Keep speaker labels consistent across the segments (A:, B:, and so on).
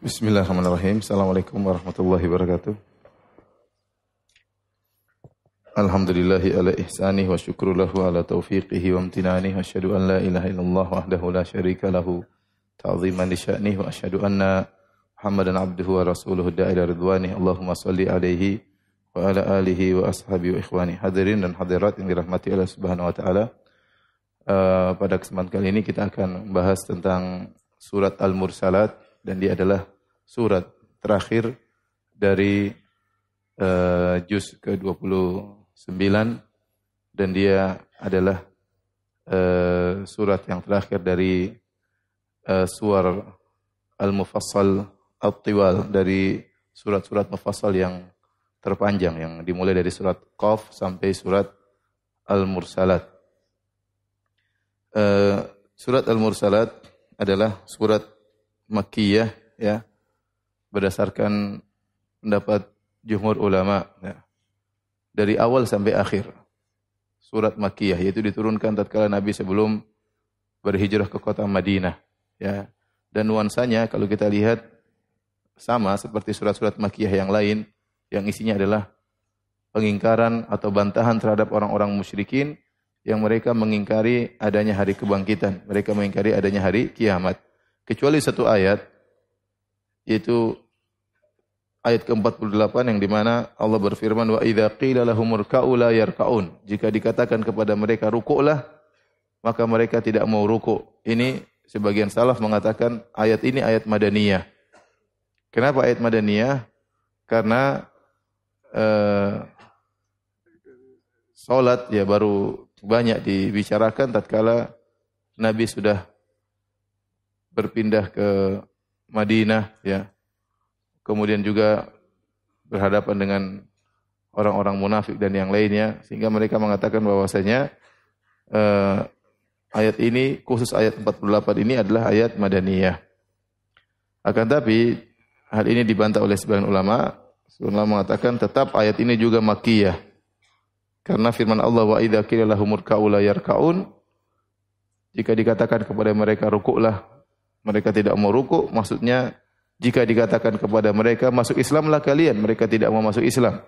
A: Bismillahirrahmanirrahim. Assalamualaikum warahmatullahi wabarakatuh. Alhamdulillahi ala ihsanih wa syukru ala taufiqihi wa amtinanih wa asyhadu an la ilaha illallah wahdahu la syarika lahu ta'ziman li sya'nih wa asyhadu anna Muhammadan abduhu wa rasuluhu da'ila ridwanih Allahumma salli alaihi wa ala alihi wa ashabi wa ikhwani hadirin dan hadirat yang dirahmati Allah Subhanahu wa taala uh, pada kesempatan kali ini kita akan membahas tentang surat Al-Mursalat dan dia adalah surat terakhir dari uh, juz ke-29 dan dia adalah uh, surat yang terakhir dari uh, suar al-mufassal al tiwal dari surat-surat mufassal yang terpanjang yang dimulai dari surat Qaf sampai surat Al-Mursalat. Uh, surat Al-Mursalat adalah surat Makkiyah ya berdasarkan pendapat jumhur ulama ya. dari awal sampai akhir surat Makkiyah yaitu diturunkan tatkala Nabi sebelum berhijrah ke kota Madinah ya dan nuansanya kalau kita lihat sama seperti surat-surat Makkiyah yang lain yang isinya adalah pengingkaran atau bantahan terhadap orang-orang musyrikin yang mereka mengingkari adanya hari kebangkitan, mereka mengingkari adanya hari kiamat. Kecuali satu ayat, yaitu ayat ke-48 yang dimana Allah berfirman, Wa idza qila lahumurka'u la yarka'un. Jika dikatakan kepada mereka rukuklah, maka mereka tidak mau rukuk. Ini sebagian salaf mengatakan ayat ini ayat madaniyah. Kenapa ayat madaniyah? Karena eh, Solat ya baru banyak dibicarakan tatkala Nabi sudah berpindah ke Madinah ya. Kemudian juga berhadapan dengan orang-orang munafik dan yang lainnya sehingga mereka mengatakan bahwasanya eh, ayat ini khusus ayat 48 ini adalah ayat madaniyah. Akan tapi hal ini dibantah oleh sebagian ulama. Sebagian ulama mengatakan tetap ayat ini juga makiyah. Karena firman Allah wa idza qila lahum yarka'un jika dikatakan kepada mereka rukuklah mereka tidak mau ruku, maksudnya jika dikatakan kepada mereka masuk Islamlah kalian, mereka tidak mau masuk Islam.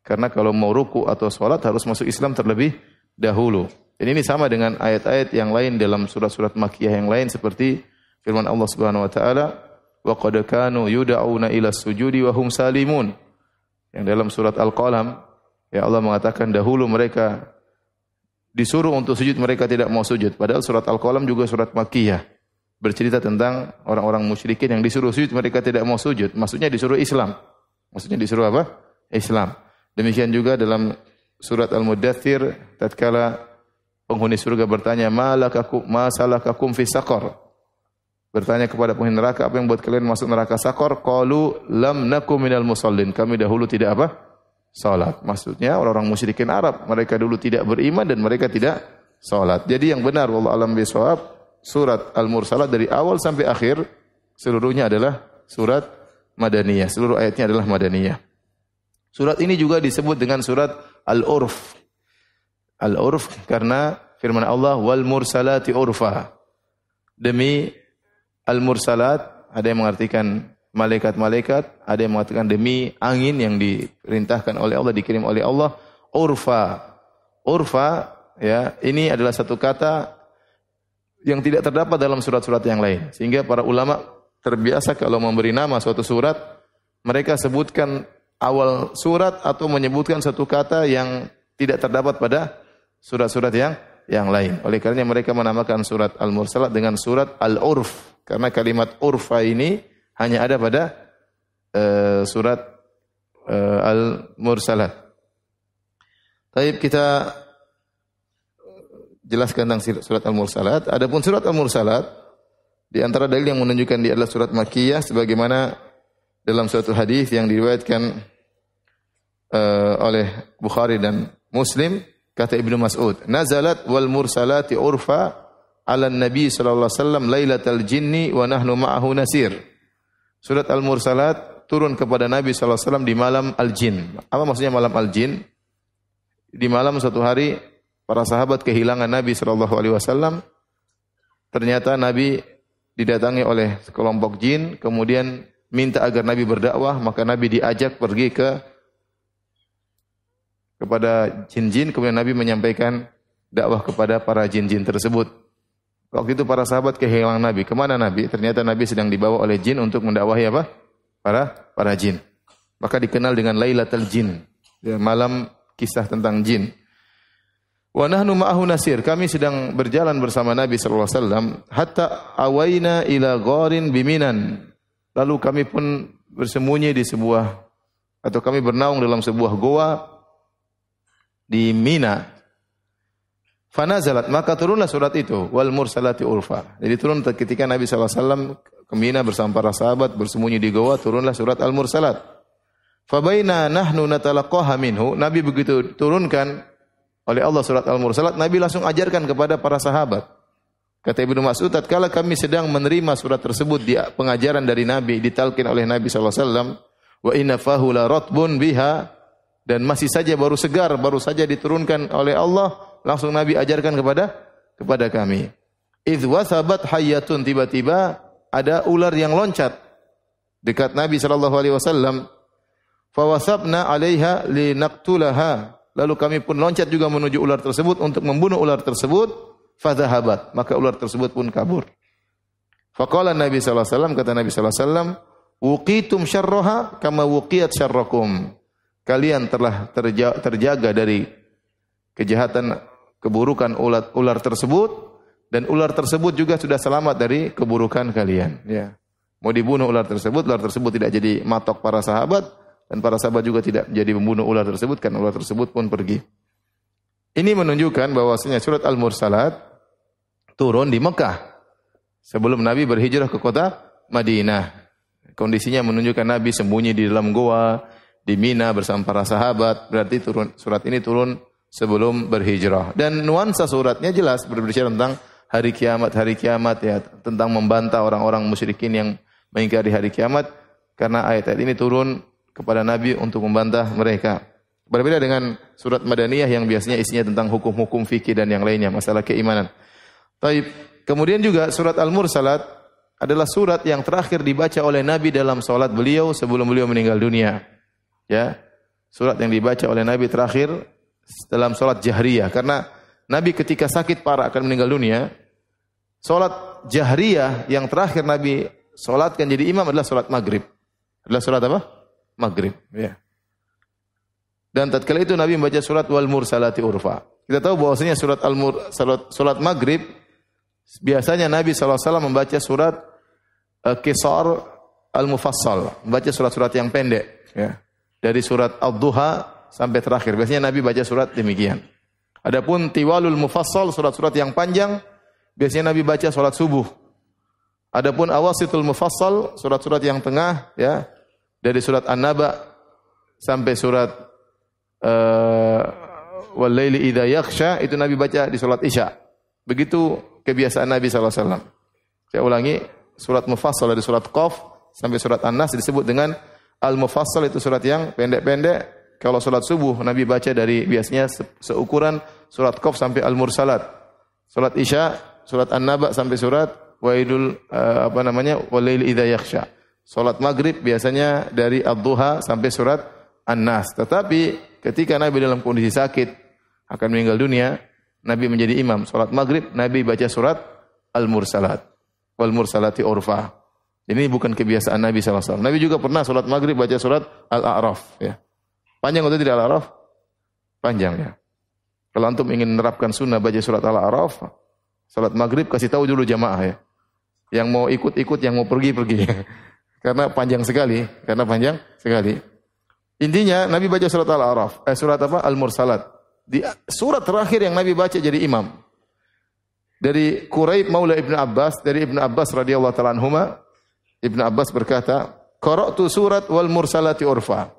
A: Karena kalau mau ruku atau salat harus masuk Islam terlebih dahulu. Dan ini sama dengan ayat-ayat yang lain dalam surat-surat makkiyah yang lain seperti firman Allah Subhanahu wa taala, "Wa qad kanu yud'auna ila sujudi wa hum salimun." Yang dalam surat Al-Qalam, ya Allah mengatakan dahulu mereka disuruh untuk sujud mereka tidak mau sujud. Padahal surat Al-Qalam juga surat makkiyah bercerita tentang orang-orang musyrikin yang disuruh sujud mereka tidak mau sujud. Maksudnya disuruh Islam. Maksudnya disuruh apa? Islam. Demikian juga dalam surat Al-Mudathir tatkala penghuni surga bertanya malakakum masalakakum fi saqar. Bertanya kepada penghuni neraka apa yang buat kalian masuk neraka sakor? Qalu lam nakum minal musallin. Kami dahulu tidak apa? Salat. Maksudnya orang-orang musyrikin Arab mereka dulu tidak beriman dan mereka tidak salat. Jadi yang benar wallahu alam bisawab surat Al-Mursalat dari awal sampai akhir seluruhnya adalah surat Madaniyah. Seluruh ayatnya adalah Madaniyah. Surat ini juga disebut dengan surat Al-Urf. Al-Urf karena firman Allah wal mursalati urfa. Demi al-mursalat ada yang mengartikan malaikat-malaikat, ada yang mengartikan demi angin yang diperintahkan oleh Allah dikirim oleh Allah urfa. Urfa ya, ini adalah satu kata yang tidak terdapat dalam surat-surat yang lain. Sehingga para ulama terbiasa kalau memberi nama suatu surat, mereka sebutkan awal surat atau menyebutkan satu kata yang tidak terdapat pada surat-surat yang yang lain. Oleh karenanya mereka menamakan surat Al-Mursalat dengan surat Al-Urf karena kalimat urfa ini hanya ada pada uh, surat uh, Al-Mursalat. Baik, kita jelaskan tentang surat Al-Mursalat. Adapun surat Al-Mursalat di antara dalil yang menunjukkan dia adalah surat Makkiyah sebagaimana dalam suatu hadis yang diriwayatkan uh, oleh Bukhari dan Muslim kata Ibnu Mas'ud, "Nazalat wal mursalati urfa 'ala Nabi sallallahu alaihi wasallam lailatal jinni wa nahnu ma'ahu nasir." Surat Al-Mursalat turun kepada Nabi sallallahu alaihi wasallam di malam al-jin. Apa maksudnya malam al-jin? Di malam suatu hari Para sahabat kehilangan Nabi Shallallahu Alaihi Wasallam. Ternyata Nabi didatangi oleh kelompok jin, kemudian minta agar Nabi berdakwah, maka Nabi diajak pergi ke kepada jin-jin, kemudian Nabi menyampaikan dakwah kepada para jin-jin tersebut. Waktu itu para sahabat kehilangan Nabi. Kemana Nabi? Ternyata Nabi sedang dibawa oleh jin untuk mendakwahi apa? Para para jin. Maka dikenal dengan Lailatul Jin. Ya, malam kisah tentang jin. Wa nahnu ma'ahu nasir. Kami sedang berjalan bersama Nabi sallallahu alaihi wasallam hatta awaina ila gharin biminan. Lalu kami pun bersembunyi di sebuah atau kami bernaung dalam sebuah goa di Mina. Fanazalat maka turunlah surat itu wal mursalati urfa. Jadi turun ketika Nabi sallallahu alaihi wasallam ke Mina bersama para sahabat bersembunyi di goa turunlah surat al mursalat. Fabaina nahnu natalaqaha minhu. Nabi begitu turunkan oleh Allah surat Al-Mursalat, Nabi langsung ajarkan kepada para sahabat. Kata Ibnu Mas'ud, tatkala kami sedang menerima surat tersebut di pengajaran dari Nabi, ditalkin oleh Nabi sallallahu alaihi wasallam, wa inna fahu la ratbun biha dan masih saja baru segar, baru saja diturunkan oleh Allah, langsung Nabi ajarkan kepada kepada kami. Idh wasabat hayyatun tiba-tiba ada ular yang loncat dekat Nabi sallallahu alaihi wasallam. Fawasabna 'alaiha naktulaha Lalu kami pun loncat juga menuju ular tersebut untuk membunuh ular tersebut. Fadhahabat. Maka ular tersebut pun kabur. Fakala Nabi SAW, kata Nabi SAW, wukitum syarroha kama wukiat syarrokum. Kalian telah terjaga dari kejahatan keburukan ular, ular tersebut dan ular tersebut juga sudah selamat dari keburukan kalian. Ya. Mau dibunuh ular tersebut, ular tersebut tidak jadi matok para sahabat, dan para sahabat juga tidak jadi membunuh ular tersebut karena ular tersebut pun pergi. Ini menunjukkan bahwasanya surat Al-Mursalat turun di Mekah sebelum Nabi berhijrah ke kota Madinah. Kondisinya menunjukkan Nabi sembunyi di dalam goa di Mina bersama para sahabat. Berarti turun surat ini turun sebelum berhijrah. Dan nuansa suratnya jelas berbicara tentang hari kiamat, hari kiamat ya, tentang membantah orang-orang musyrikin yang mengingkari hari kiamat karena ayat-ayat ini turun kepada Nabi untuk membantah mereka. Berbeda dengan surat Madaniyah yang biasanya isinya tentang hukum-hukum fikih dan yang lainnya, masalah keimanan. Tapi Kemudian juga surat Al-Mursalat adalah surat yang terakhir dibaca oleh Nabi dalam salat beliau sebelum beliau meninggal dunia. Ya. Surat yang dibaca oleh Nabi terakhir dalam salat jahriyah karena Nabi ketika sakit parah akan meninggal dunia, salat jahriyah yang terakhir Nabi salatkan jadi imam adalah salat maghrib. Adalah salat apa? maghrib. Ya. Dan tatkala itu Nabi membaca surat wal mursalati urfa. Kita tahu bahwasanya surat al mur surat, surat maghrib biasanya Nabi saw membaca surat uh, eh, kisar al mufassal, membaca surat-surat yang pendek. Ya. Dari surat al duha sampai terakhir. Biasanya Nabi baca surat demikian. Adapun tiwalul mufassal surat-surat yang panjang biasanya Nabi baca surat subuh. Adapun awasitul mufassal surat-surat yang tengah ya dari surat An-Naba sampai surat uh, eh, Walaili Ida yaksha itu Nabi baca di surat Isya. Begitu kebiasaan Nabi SAW. Saya ulangi, surat Mufassal dari surat Qaf sampai surat An-Nas disebut dengan Al-Mufassal itu surat yang pendek-pendek. Kalau surat subuh Nabi baca dari biasanya se seukuran surat Qaf sampai Al-Mursalat. Surat Isya, surat An-Naba sampai surat Waidul uh, eh, apa namanya? Walaili Ida yaksha. Salat maghrib biasanya dari Abduha sampai surat An-Nas. Tetapi ketika Nabi dalam kondisi sakit akan meninggal dunia, Nabi menjadi imam. Salat maghrib Nabi baca surat Al-Mursalat. Wal mursalati urfa. Ini bukan kebiasaan Nabi SAW. Nabi juga pernah salat maghrib baca surat Al-A'raf. Ya. Panjang atau tidak Al-A'raf? Panjang ya. Kalau antum ingin menerapkan sunnah baca surat Al-A'raf, salat maghrib kasih tahu dulu jamaah ya. Yang mau ikut-ikut, yang mau pergi-pergi. Karena panjang sekali, karena panjang sekali. Intinya Nabi baca surat Al-A'raf, eh, surat apa? Al-Mursalat. Di surat terakhir yang Nabi baca jadi imam. Dari Quraib Maula Ibnu Abbas, dari Ibnu Abbas radhiyallahu taala anhuma, Ibnu Abbas berkata, "Qara'tu surat wal mursalati urfa."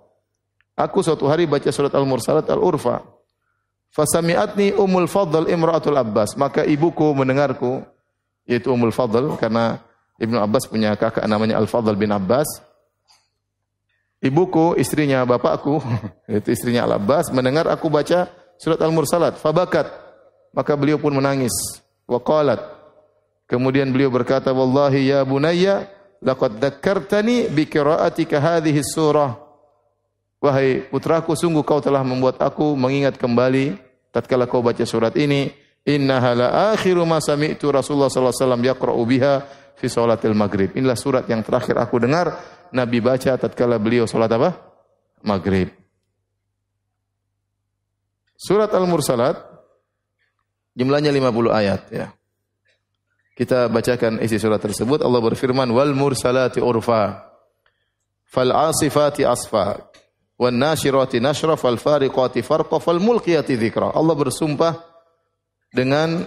A: Aku suatu hari baca surat Al-Mursalat Al-Urfa. Fasami'atni Ummul Fadl Imra'atul Abbas, maka ibuku mendengarku yaitu Ummul Fadl karena Ibnu Abbas punya kakak namanya Al-Fadl bin Abbas. Ibuku, istrinya bapakku, itu istrinya Al-Abbas, mendengar aku baca surat Al-Mursalat, fabakat. Maka beliau pun menangis. Waqalat. Kemudian beliau berkata, Wallahi ya Bunaya, laqad dhakartani bi qira'atika hadhihi surah. Wahai putraku, sungguh kau telah membuat aku mengingat kembali tatkala kau baca surat ini. Innaha la akhiru ma sami'tu Rasulullah sallallahu alaihi wasallam yaqra'u biha fi salatil maghrib. Inilah surat yang terakhir aku dengar Nabi baca tatkala beliau salat apa? Maghrib. Surat Al-Mursalat jumlahnya 50 ayat ya. Kita bacakan isi surat tersebut. Allah berfirman, "Wal mursalati urfa, fal asifati asfa, wan nashirati nashra, fal fariqati farqa, fal mulqiyati dzikra." Allah bersumpah dengan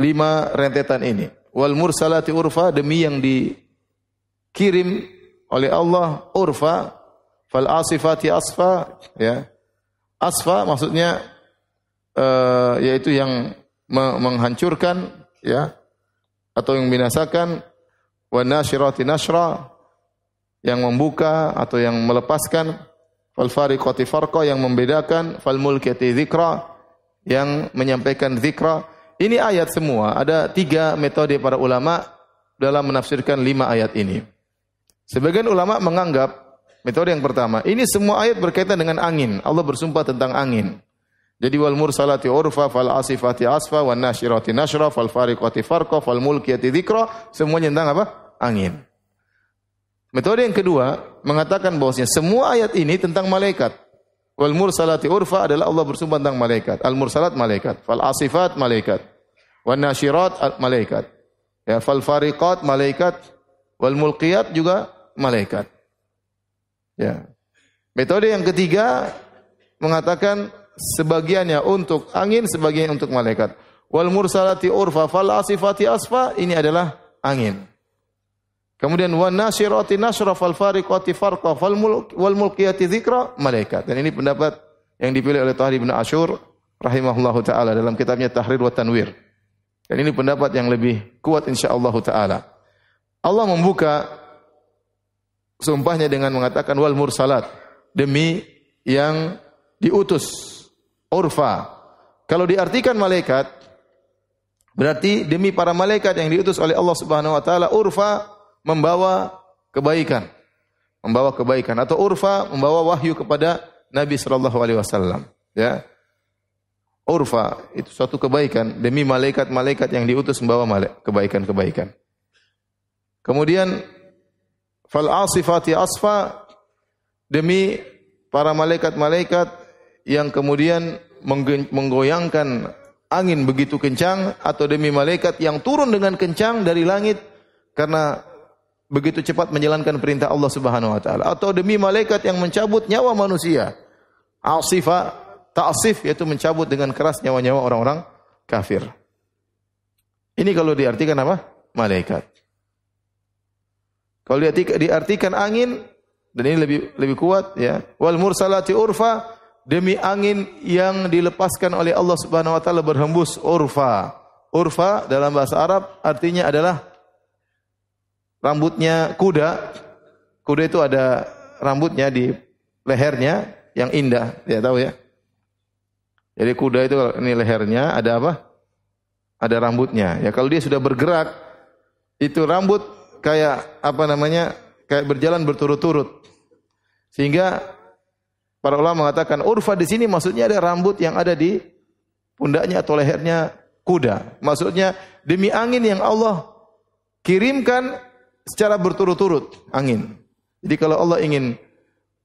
A: lima rentetan ini wal mursalati urfa demi yang dikirim oleh Allah urfa fal asifati asfa ya asfa maksudnya uh, yaitu yang me menghancurkan ya atau yang binasakan wa nasyirati nasra yang membuka atau yang melepaskan fal fariqati farqa yang membedakan fal mulkati dzikra yang menyampaikan dzikra ini ayat semua. Ada tiga metode para ulama dalam menafsirkan lima ayat ini. Sebagian ulama menganggap metode yang pertama, ini semua ayat berkaitan dengan angin. Allah bersumpah tentang angin. Jadi wal mursalati urfa fal asifati asfa wan nasyirati nasyra fal fariqati farqa fal mulkiyati dzikra semuanya tentang apa? Angin. Metode yang kedua mengatakan bahwasanya semua ayat ini tentang malaikat. Wal mursalati urfa adalah Allah bersumpah tentang malaikat. Al mursalat malaikat, fal asifat malaikat, wan nasyirat malaikat. Ya, fal fariqat malaikat, wal mulqiyat juga malaikat. Ya. Metode yang ketiga mengatakan sebagiannya untuk angin, sebagiannya untuk malaikat. Wal mursalati urfa fal asifati asfa ini adalah angin. Kemudian wan nasirati nasra fal fariqati farqa fal mulk wal mulkiyati dzikra malaikat. Dan ini pendapat yang dipilih oleh Tahir bin Asyur rahimahullahu taala dalam kitabnya Tahrir wa Tanwir. Dan ini pendapat yang lebih kuat insyaallah taala. Allah membuka sumpahnya dengan mengatakan wal mursalat demi yang diutus urfa. Kalau diartikan malaikat berarti demi para malaikat yang diutus oleh Allah Subhanahu wa taala urfa membawa kebaikan, membawa kebaikan atau urfa membawa wahyu kepada Nabi sallallahu alaihi wasallam, ya. Urfa itu suatu kebaikan demi malaikat-malaikat yang diutus membawa kebaikan-kebaikan. Kemudian fal asifati asfa demi para malaikat-malaikat yang kemudian menggoyangkan angin begitu kencang atau demi malaikat yang turun dengan kencang dari langit karena begitu cepat menjalankan perintah Allah Subhanahu wa taala atau demi malaikat yang mencabut nyawa manusia. Asifa ta'sif yaitu mencabut dengan keras nyawa-nyawa orang-orang kafir. Ini kalau diartikan apa? Malaikat. Kalau diartikan, diartikan angin dan ini lebih lebih kuat ya. Wal mursalati urfa demi angin yang dilepaskan oleh Allah Subhanahu wa taala berhembus urfa. Urfa dalam bahasa Arab artinya adalah rambutnya kuda. Kuda itu ada rambutnya di lehernya yang indah, ya tahu ya. Jadi kuda itu ini lehernya ada apa? Ada rambutnya. Ya kalau dia sudah bergerak itu rambut kayak apa namanya? kayak berjalan berturut-turut. Sehingga para ulama mengatakan urfa di sini maksudnya ada rambut yang ada di pundaknya atau lehernya kuda. Maksudnya demi angin yang Allah kirimkan secara berturut-turut angin. Jadi kalau Allah ingin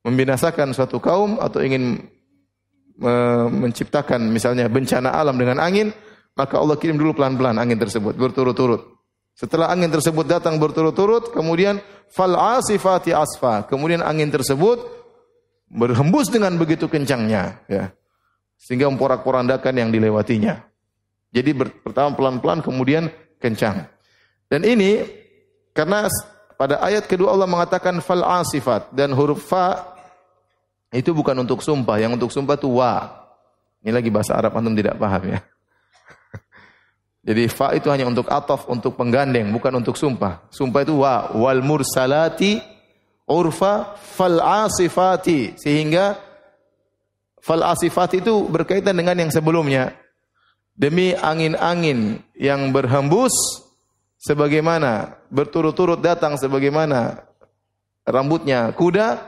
A: membinasakan suatu kaum atau ingin menciptakan misalnya bencana alam dengan angin, maka Allah kirim dulu pelan-pelan angin tersebut berturut-turut. Setelah angin tersebut datang berturut-turut, kemudian fal asifati asfa. Kemudian angin tersebut berhembus dengan begitu kencangnya, ya. Sehingga memporak-porandakan yang dilewatinya. Jadi pertama pelan-pelan kemudian kencang. Dan ini karena pada ayat kedua Allah mengatakan fal asifat dan huruf fa itu bukan untuk sumpah, yang untuk sumpah itu wa. Ini lagi bahasa Arab antum tidak paham ya. Jadi fa itu hanya untuk atof, untuk penggandeng, bukan untuk sumpah. Sumpah itu wa wal mursalati urfa fal asifati sehingga fal asifati itu berkaitan dengan yang sebelumnya. Demi angin-angin yang berhembus sebagaimana berturut-turut datang sebagaimana rambutnya kuda,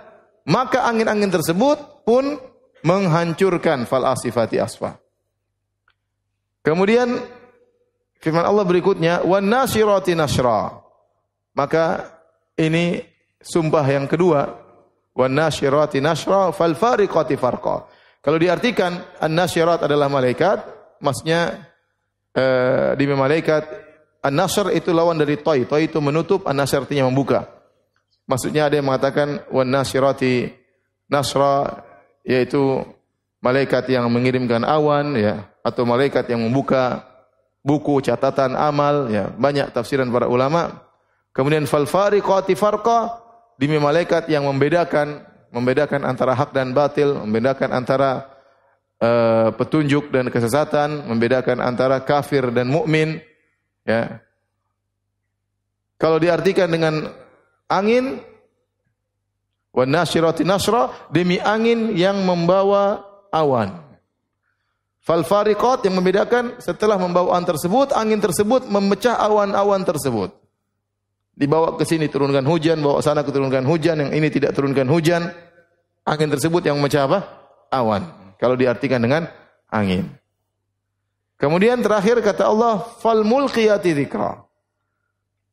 A: maka angin-angin tersebut pun menghancurkan fal asifati asfa. Kemudian firman Allah berikutnya, "Wan nasyirati nasyra." Maka ini sumpah yang kedua, "Wan nasyirati nasyra fal fariqati farqa." Kalau diartikan an-nasyirat adalah malaikat, maksudnya eh, di malaikat An-Nasr itu lawan dari Toi. Toi itu menutup, An-Nasr artinya membuka. Maksudnya ada yang mengatakan wan nasirati nasra yaitu malaikat yang mengirimkan awan ya atau malaikat yang membuka buku catatan amal ya banyak tafsiran para ulama kemudian fal fariqati farqa demi malaikat yang membedakan membedakan antara hak dan batil membedakan antara uh, petunjuk dan kesesatan membedakan antara kafir dan mukmin Ya. Kalau diartikan dengan angin wa nasyirati nasra demi angin yang membawa awan. Fal fariqat yang membedakan setelah membawa awan tersebut, angin tersebut memecah awan-awan tersebut. Dibawa ke sini turunkan hujan, bawa sana keturunkan hujan, yang ini tidak turunkan hujan. Angin tersebut yang memecah apa? Awan. Kalau diartikan dengan angin. Kemudian terakhir kata Allah, "Fal mulqiyati dzikra."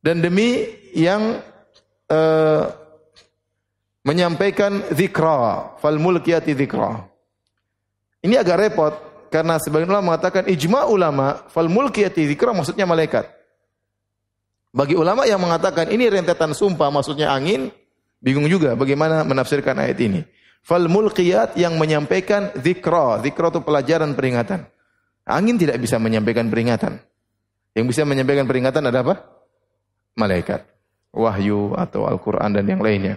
A: Dan demi yang uh, menyampaikan dzikra, fal mulqiyati dzikra. Ini agak repot karena sebagian ulama mengatakan ijma ulama fal mulqiyati dzikra maksudnya malaikat. Bagi ulama yang mengatakan ini rentetan sumpah maksudnya angin, bingung juga bagaimana menafsirkan ayat ini. Fal mulqiyat yang menyampaikan dzikra, dzikra itu pelajaran peringatan. Angin tidak bisa menyampaikan peringatan. Yang bisa menyampaikan peringatan adalah apa? Malaikat. Wahyu atau Al-Quran dan yang lainnya.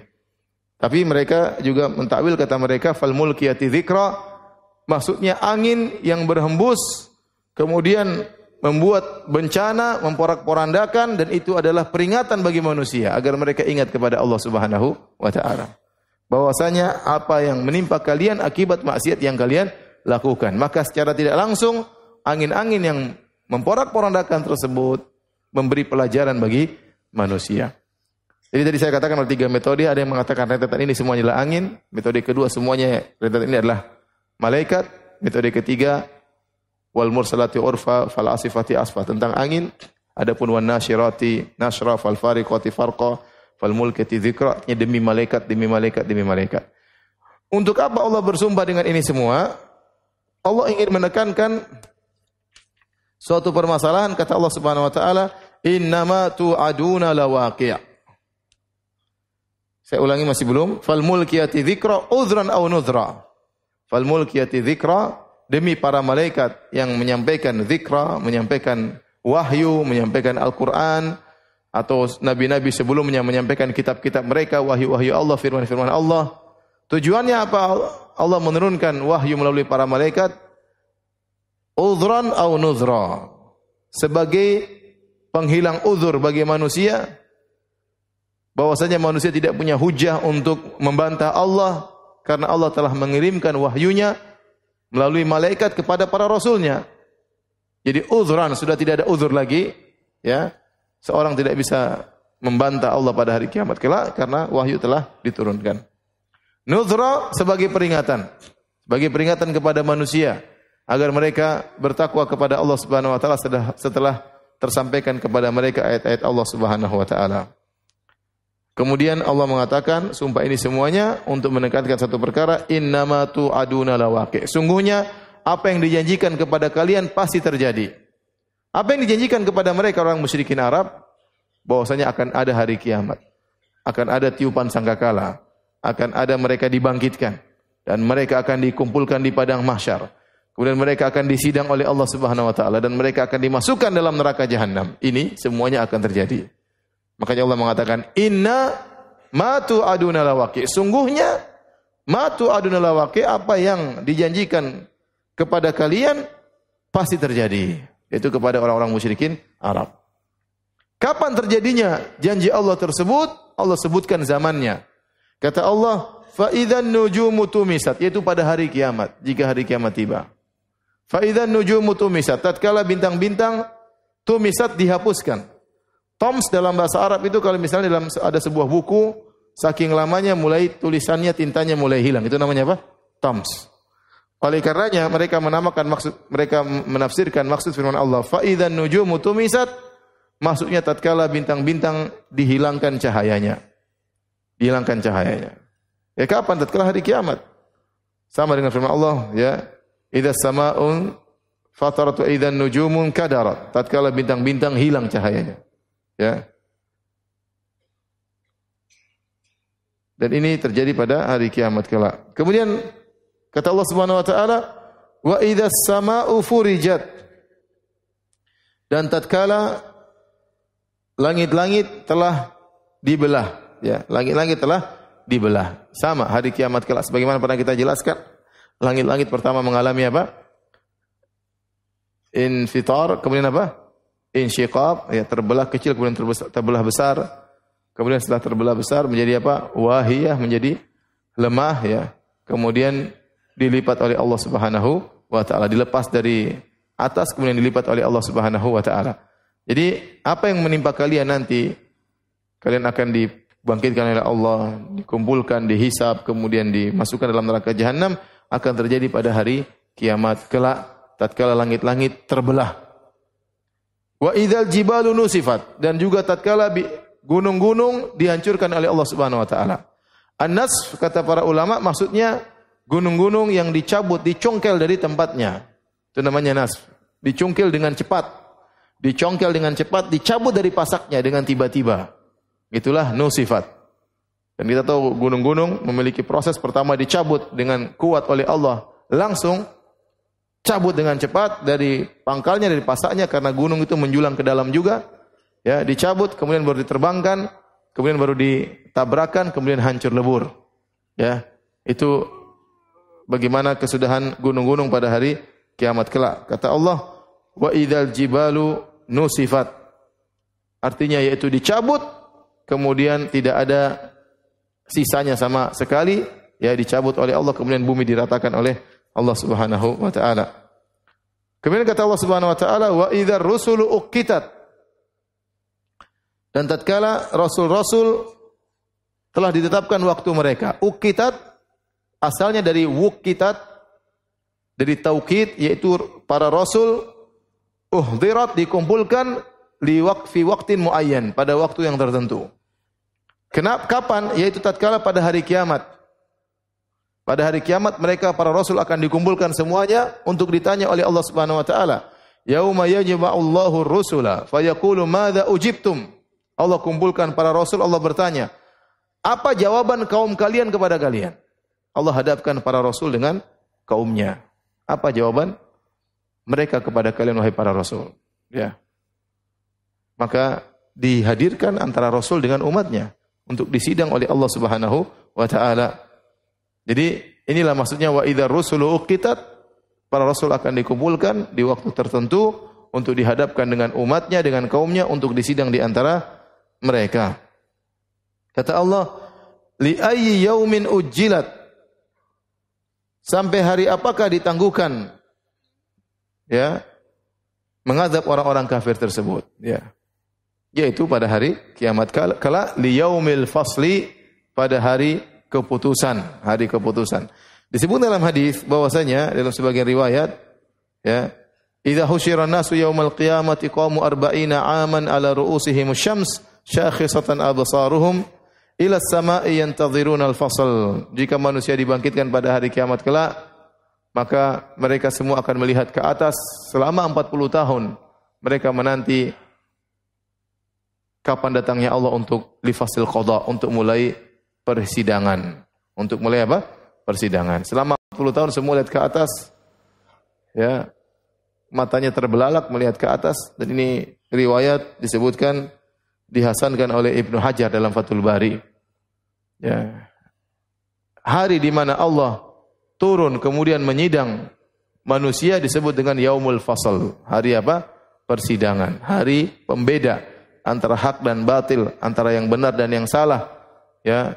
A: Tapi mereka juga mentakwil kata mereka fal mulkiyati dzikra maksudnya angin yang berhembus kemudian membuat bencana, memporak-porandakan dan itu adalah peringatan bagi manusia agar mereka ingat kepada Allah Subhanahu wa taala. Bahwasanya apa yang menimpa kalian akibat maksiat yang kalian lakukan. Maka secara tidak langsung angin-angin yang memporak-porandakan tersebut memberi pelajaran bagi manusia. Jadi tadi saya katakan ada tiga metode, ada yang mengatakan rentetan ini semuanya adalah angin, metode kedua semuanya rentetan ini adalah malaikat, metode ketiga wal mursalati urfa fal asifati asfa tentang angin, adapun wan nasyirati nasra fal fariqati farqa fal mulkati dzikra demi malaikat demi malaikat demi malaikat. Untuk apa Allah bersumpah dengan ini semua? Allah ingin menekankan Suatu permasalahan kata Allah Subhanahu wa taala, "Innama tu'aduna lawaqi'." Saya ulangi masih belum. Fal mulkiyati dzikra udhran aw nudhra. Fal mulkiyati dzikra demi para malaikat yang menyampaikan dzikra, menyampaikan wahyu, menyampaikan Al-Qur'an atau nabi-nabi sebelumnya menyampaikan kitab-kitab mereka, wahyu-wahyu Allah, firman-firman Allah. Tujuannya apa? Allah menurunkan wahyu melalui para malaikat udhran au nudhra. Sebagai penghilang uzur bagi manusia bahwasanya manusia tidak punya hujah untuk membantah Allah karena Allah telah mengirimkan wahyunya melalui malaikat kepada para rasulnya. Jadi uzuran sudah tidak ada uzur lagi, ya. Seorang tidak bisa membantah Allah pada hari kiamat kelak karena wahyu telah diturunkan. Nuzra sebagai peringatan, sebagai peringatan kepada manusia agar mereka bertakwa kepada Allah Subhanahu wa taala setelah tersampaikan kepada mereka ayat-ayat Allah Subhanahu wa taala. Kemudian Allah mengatakan, sumpah ini semuanya untuk menekankan satu perkara, tu tu'aduna lawaqi. Sungguhnya apa yang dijanjikan kepada kalian pasti terjadi. Apa yang dijanjikan kepada mereka orang musyrikin Arab bahwasanya akan ada hari kiamat. Akan ada tiupan sangkakala, akan ada mereka dibangkitkan dan mereka akan dikumpulkan di padang mahsyar. Kemudian mereka akan disidang oleh Allah Subhanahu wa taala dan mereka akan dimasukkan dalam neraka jahanam. Ini semuanya akan terjadi. Makanya Allah mengatakan inna matu aduna lawaqi. Sungguhnya matu aduna lawaqi apa yang dijanjikan kepada kalian pasti terjadi. Itu kepada orang-orang musyrikin Arab. Kapan terjadinya janji Allah tersebut? Allah sebutkan zamannya. Kata Allah, "Fa idzan nujumu tumisat," yaitu pada hari kiamat, jika hari kiamat tiba. Faidhan nujumu tumisat. Tatkala bintang-bintang tumisat dihapuskan. Toms dalam bahasa Arab itu kalau misalnya dalam ada sebuah buku saking lamanya mulai tulisannya tintanya mulai hilang. Itu namanya apa? Toms. Oleh karenanya mereka menamakan maksud mereka menafsirkan maksud firman Allah faidhan nujumu tumisat maksudnya tatkala bintang-bintang dihilangkan cahayanya. Dihilangkan cahayanya. Ya kapan tatkala hari kiamat. Sama dengan firman Allah ya idza samaa'un fatarat wa idza nujumun kadarat. Tatkala bintang-bintang hilang cahayanya. Ya. Dan ini terjadi pada hari kiamat kelak. Kemudian kata Allah Subhanahu wa taala, "Wa idza samaa'u furijat." Dan tatkala langit-langit telah dibelah, ya, langit-langit telah dibelah. Sama hari kiamat kelak sebagaimana pernah kita jelaskan. Langit-langit pertama mengalami apa? Infitar, kemudian apa? Insyiqaq, ya terbelah kecil kemudian terbesar, terbelah besar. Kemudian setelah terbelah besar menjadi apa? Wahiyah menjadi lemah ya. Kemudian dilipat oleh Allah Subhanahu wa taala, dilepas dari atas kemudian dilipat oleh Allah Subhanahu wa taala. Jadi apa yang menimpa kalian nanti kalian akan dibangkitkan oleh Allah, dikumpulkan, dihisap, kemudian dimasukkan dalam neraka jahanam akan terjadi pada hari kiamat kelak tatkala langit-langit terbelah. Wa idzal jibalu nusifat dan juga tatkala gunung-gunung dihancurkan oleh Allah Subhanahu wa taala. Anas kata para ulama maksudnya gunung-gunung yang dicabut, dicongkel dari tempatnya. Itu namanya nas. Dicungkil dengan cepat. Dicongkel dengan cepat, dicabut dari pasaknya dengan tiba-tiba. Itulah nusifat. Dan kita tahu gunung-gunung memiliki proses pertama dicabut dengan kuat oleh Allah. Langsung cabut dengan cepat dari pangkalnya, dari pasaknya karena gunung itu menjulang ke dalam juga. Ya, dicabut kemudian baru diterbangkan, kemudian baru ditabrakan, kemudian hancur lebur. Ya, itu bagaimana kesudahan gunung-gunung pada hari kiamat kelak. Kata Allah, "Wa idal jibalu nusifat." Artinya yaitu dicabut kemudian tidak ada sisanya sama sekali ya dicabut oleh Allah kemudian bumi diratakan oleh Allah Subhanahu wa taala. Kemudian kata Allah Subhanahu wa taala wa idzar rusulu uqitat. Dan tatkala rasul-rasul telah ditetapkan waktu mereka. Uqitat asalnya dari wuqitat dari taukid yaitu para rasul uhdirat dikumpulkan li waqfi waqtin muayyan pada waktu yang tertentu. Kenapa? Kapan? Yaitu tatkala pada hari kiamat. Pada hari kiamat mereka para rasul akan dikumpulkan semuanya untuk ditanya oleh Allah Subhanahu wa taala. Yauma yajma'ullahu rusula fayaqulu madza ujibtum? Allah kumpulkan para rasul, Allah bertanya, "Apa jawaban kaum kalian kepada kalian?" Allah hadapkan para rasul dengan kaumnya. Apa jawaban mereka kepada kalian wahai para rasul? Ya. Maka dihadirkan antara rasul dengan umatnya untuk disidang oleh Allah Subhanahu wa taala. Jadi inilah maksudnya wa idzar rusulu uqitat para rasul akan dikumpulkan di waktu tertentu untuk dihadapkan dengan umatnya dengan kaumnya untuk disidang di antara mereka. Kata Allah, li ayyi yaumin ujilat sampai hari apakah ditangguhkan ya mengazab orang-orang kafir tersebut ya yaitu pada hari kiamat kala, kala liyaumil fasli pada hari keputusan, hari keputusan. Disebut dalam hadis bahwasanya dalam sebagian riwayat ya, idza husyiran nasu yaumal qiyamati qamu arba'ina aman ala ru'usihim syams syakhisatan absaruhum ila sama'i yantadhiruna al-fasl. Jika manusia dibangkitkan pada hari kiamat kala maka mereka semua akan melihat ke atas selama 40 tahun. Mereka menanti kapan datangnya Allah untuk lifasil qada, untuk mulai persidangan. Untuk mulai apa? Persidangan. Selama 40 tahun semua lihat ke atas. Ya. Matanya terbelalak melihat ke atas dan ini riwayat disebutkan dihasankan oleh Ibnu Hajar dalam Fathul Bari. Ya. Hari di mana Allah turun kemudian menyidang manusia disebut dengan yaumul fasal. Hari apa? Persidangan, hari pembeda antara hak dan batil, antara yang benar dan yang salah. Ya.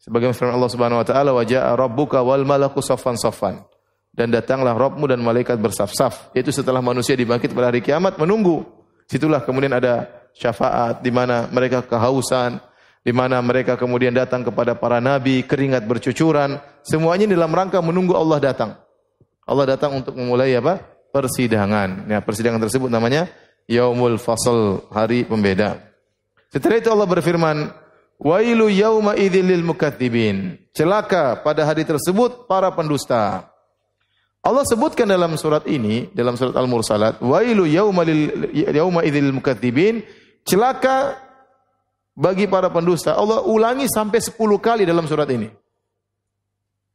A: Sebagaimana firman Allah Subhanahu wa taala, "Wa jaa'a rabbuka wal malaku saffan saffan." Dan datanglah Rabbmu dan malaikat bersaf-saf. Itu setelah manusia dibangkit pada hari kiamat menunggu. Situlah kemudian ada syafaat di mana mereka kehausan, di mana mereka kemudian datang kepada para nabi, keringat bercucuran, semuanya dalam rangka menunggu Allah datang. Allah datang untuk memulai apa? Persidangan. Ya, persidangan tersebut namanya yaumul Fasal hari pembeda. Setelah itu Allah berfirman, Wailu yauma idzil lil mukadzibin. Celaka pada hari tersebut para pendusta. Allah sebutkan dalam surat ini, dalam surat Al-Mursalat, wailu yauma lil yauma idzil mukadzibin. Celaka bagi para pendusta. Allah ulangi sampai 10 kali dalam surat ini.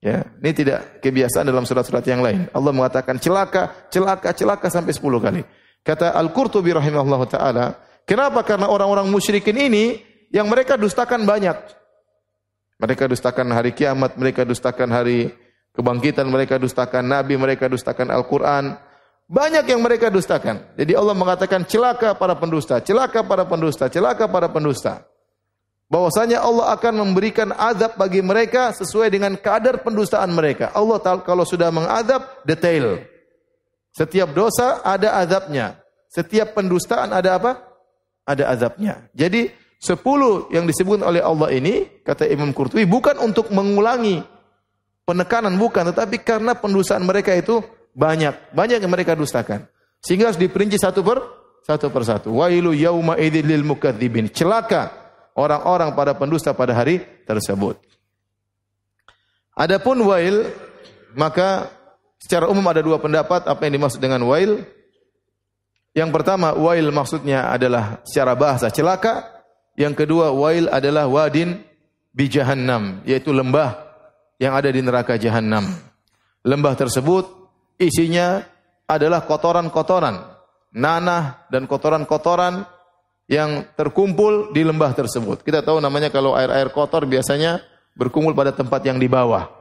A: Ya, ini tidak kebiasaan dalam surat-surat yang lain. Allah mengatakan celaka, celaka, celaka sampai 10 kali. Kata Al-Qurtubi rahimahullah ta'ala, kenapa? Karena orang-orang musyrikin ini yang mereka dustakan banyak. Mereka dustakan hari kiamat, mereka dustakan hari kebangkitan, mereka dustakan Nabi, mereka dustakan Al-Quran. Banyak yang mereka dustakan. Jadi Allah mengatakan celaka para pendusta, celaka para pendusta, celaka para pendusta. Bahwasanya Allah akan memberikan azab bagi mereka sesuai dengan kadar pendustaan mereka. Allah kalau sudah mengadab detail. Setiap dosa ada azabnya. Setiap pendustaan ada apa? Ada azabnya. Jadi sepuluh yang disebut oleh Allah ini kata Imam Qurtubi bukan untuk mengulangi penekanan bukan, tetapi karena pendustaan mereka itu banyak, banyak yang mereka dustakan. Sehingga harus diperinci satu per satu persatu. Wailu yauma idzil lil mukadzibin. Celaka orang-orang pada pendusta pada hari tersebut. Adapun wail maka Secara umum ada dua pendapat apa yang dimaksud dengan wail. Yang pertama, wail maksudnya adalah secara bahasa celaka. Yang kedua, wail adalah wadin bi jahannam, yaitu lembah yang ada di neraka jahannam. Lembah tersebut isinya adalah kotoran-kotoran, nanah dan kotoran-kotoran yang terkumpul di lembah tersebut. Kita tahu namanya kalau air-air kotor biasanya berkumpul pada tempat yang di bawah.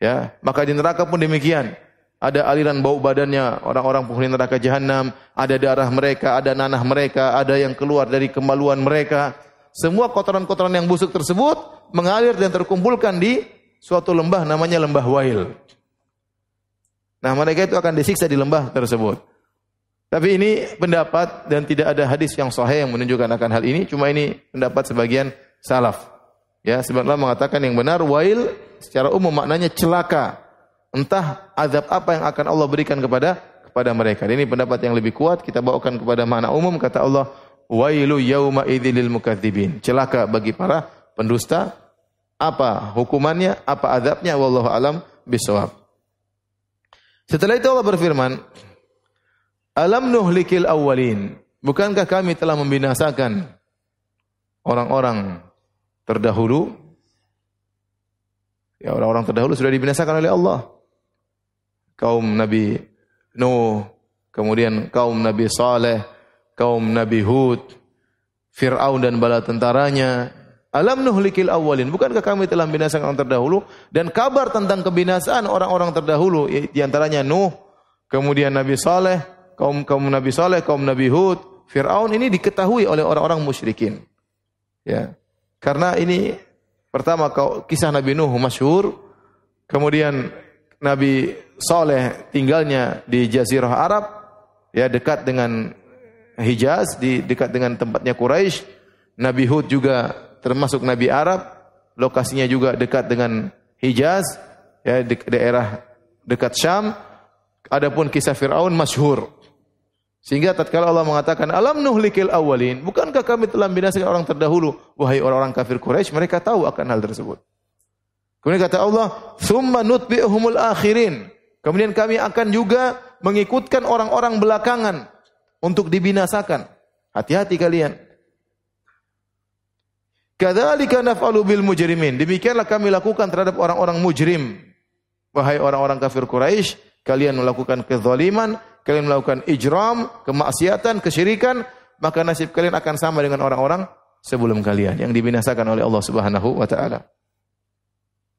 A: Ya, maka di neraka pun demikian ada aliran bau badannya orang-orang penghuni neraka jahanam, ada darah mereka, ada nanah mereka, ada yang keluar dari kemaluan mereka. Semua kotoran-kotoran yang busuk tersebut mengalir dan terkumpulkan di suatu lembah namanya lembah Wail. Nah, mereka itu akan disiksa di lembah tersebut. Tapi ini pendapat dan tidak ada hadis yang sahih yang menunjukkan akan hal ini, cuma ini pendapat sebagian salaf. Ya, sebenarnya mengatakan yang benar Wail secara umum maknanya celaka Entah azab apa yang akan Allah berikan kepada kepada mereka. Dan ini pendapat yang lebih kuat kita bawakan kepada mana umum kata Allah wailu yauma idzil mukadzibin. Celaka bagi para pendusta. Apa hukumannya? Apa azabnya? Wallahu alam bisawab. Setelah itu Allah berfirman, Alam nuhlikil awalin. Bukankah kami telah membinasakan orang-orang terdahulu? Ya orang-orang terdahulu sudah dibinasakan oleh Allah kaum Nabi Nuh, kemudian kaum Nabi Saleh, kaum Nabi Hud, Fir'aun dan bala tentaranya. Alam nuhlikil awalin. Bukankah kami telah binasakan orang terdahulu? Dan kabar tentang kebinasaan orang-orang terdahulu, diantaranya Nuh, kemudian Nabi Saleh, kaum kaum Nabi Saleh, kaum Nabi Hud, Fir'aun ini diketahui oleh orang-orang musyrikin. Ya. Karena ini pertama kisah Nabi Nuh masyhur, kemudian Nabi Saleh tinggalnya di Jazirah Arab, ya dekat dengan Hijaz, di dekat dengan tempatnya Quraisy. Nabi Hud juga termasuk Nabi Arab, lokasinya juga dekat dengan Hijaz, ya di daerah dekat Syam. Adapun kisah Firaun masyhur. Sehingga tatkala Allah mengatakan alam nuhlikil awalin, bukankah kami telah binasakan orang terdahulu? Wahai orang-orang kafir Quraisy, mereka tahu akan hal tersebut. Kemudian kata Allah, "Tsumma nutbi'uhumul akhirin." Kemudian kami akan juga mengikutkan orang-orang belakangan untuk dibinasakan. Hati-hati kalian. Kadzalika naf'alu bil mujrimin. Demikianlah kami lakukan terhadap orang-orang mujrim. Wahai orang-orang kafir Quraisy, kalian melakukan kezaliman, kalian melakukan ijram, kemaksiatan, kesyirikan, maka nasib kalian akan sama dengan orang-orang sebelum kalian yang dibinasakan oleh Allah Subhanahu wa taala.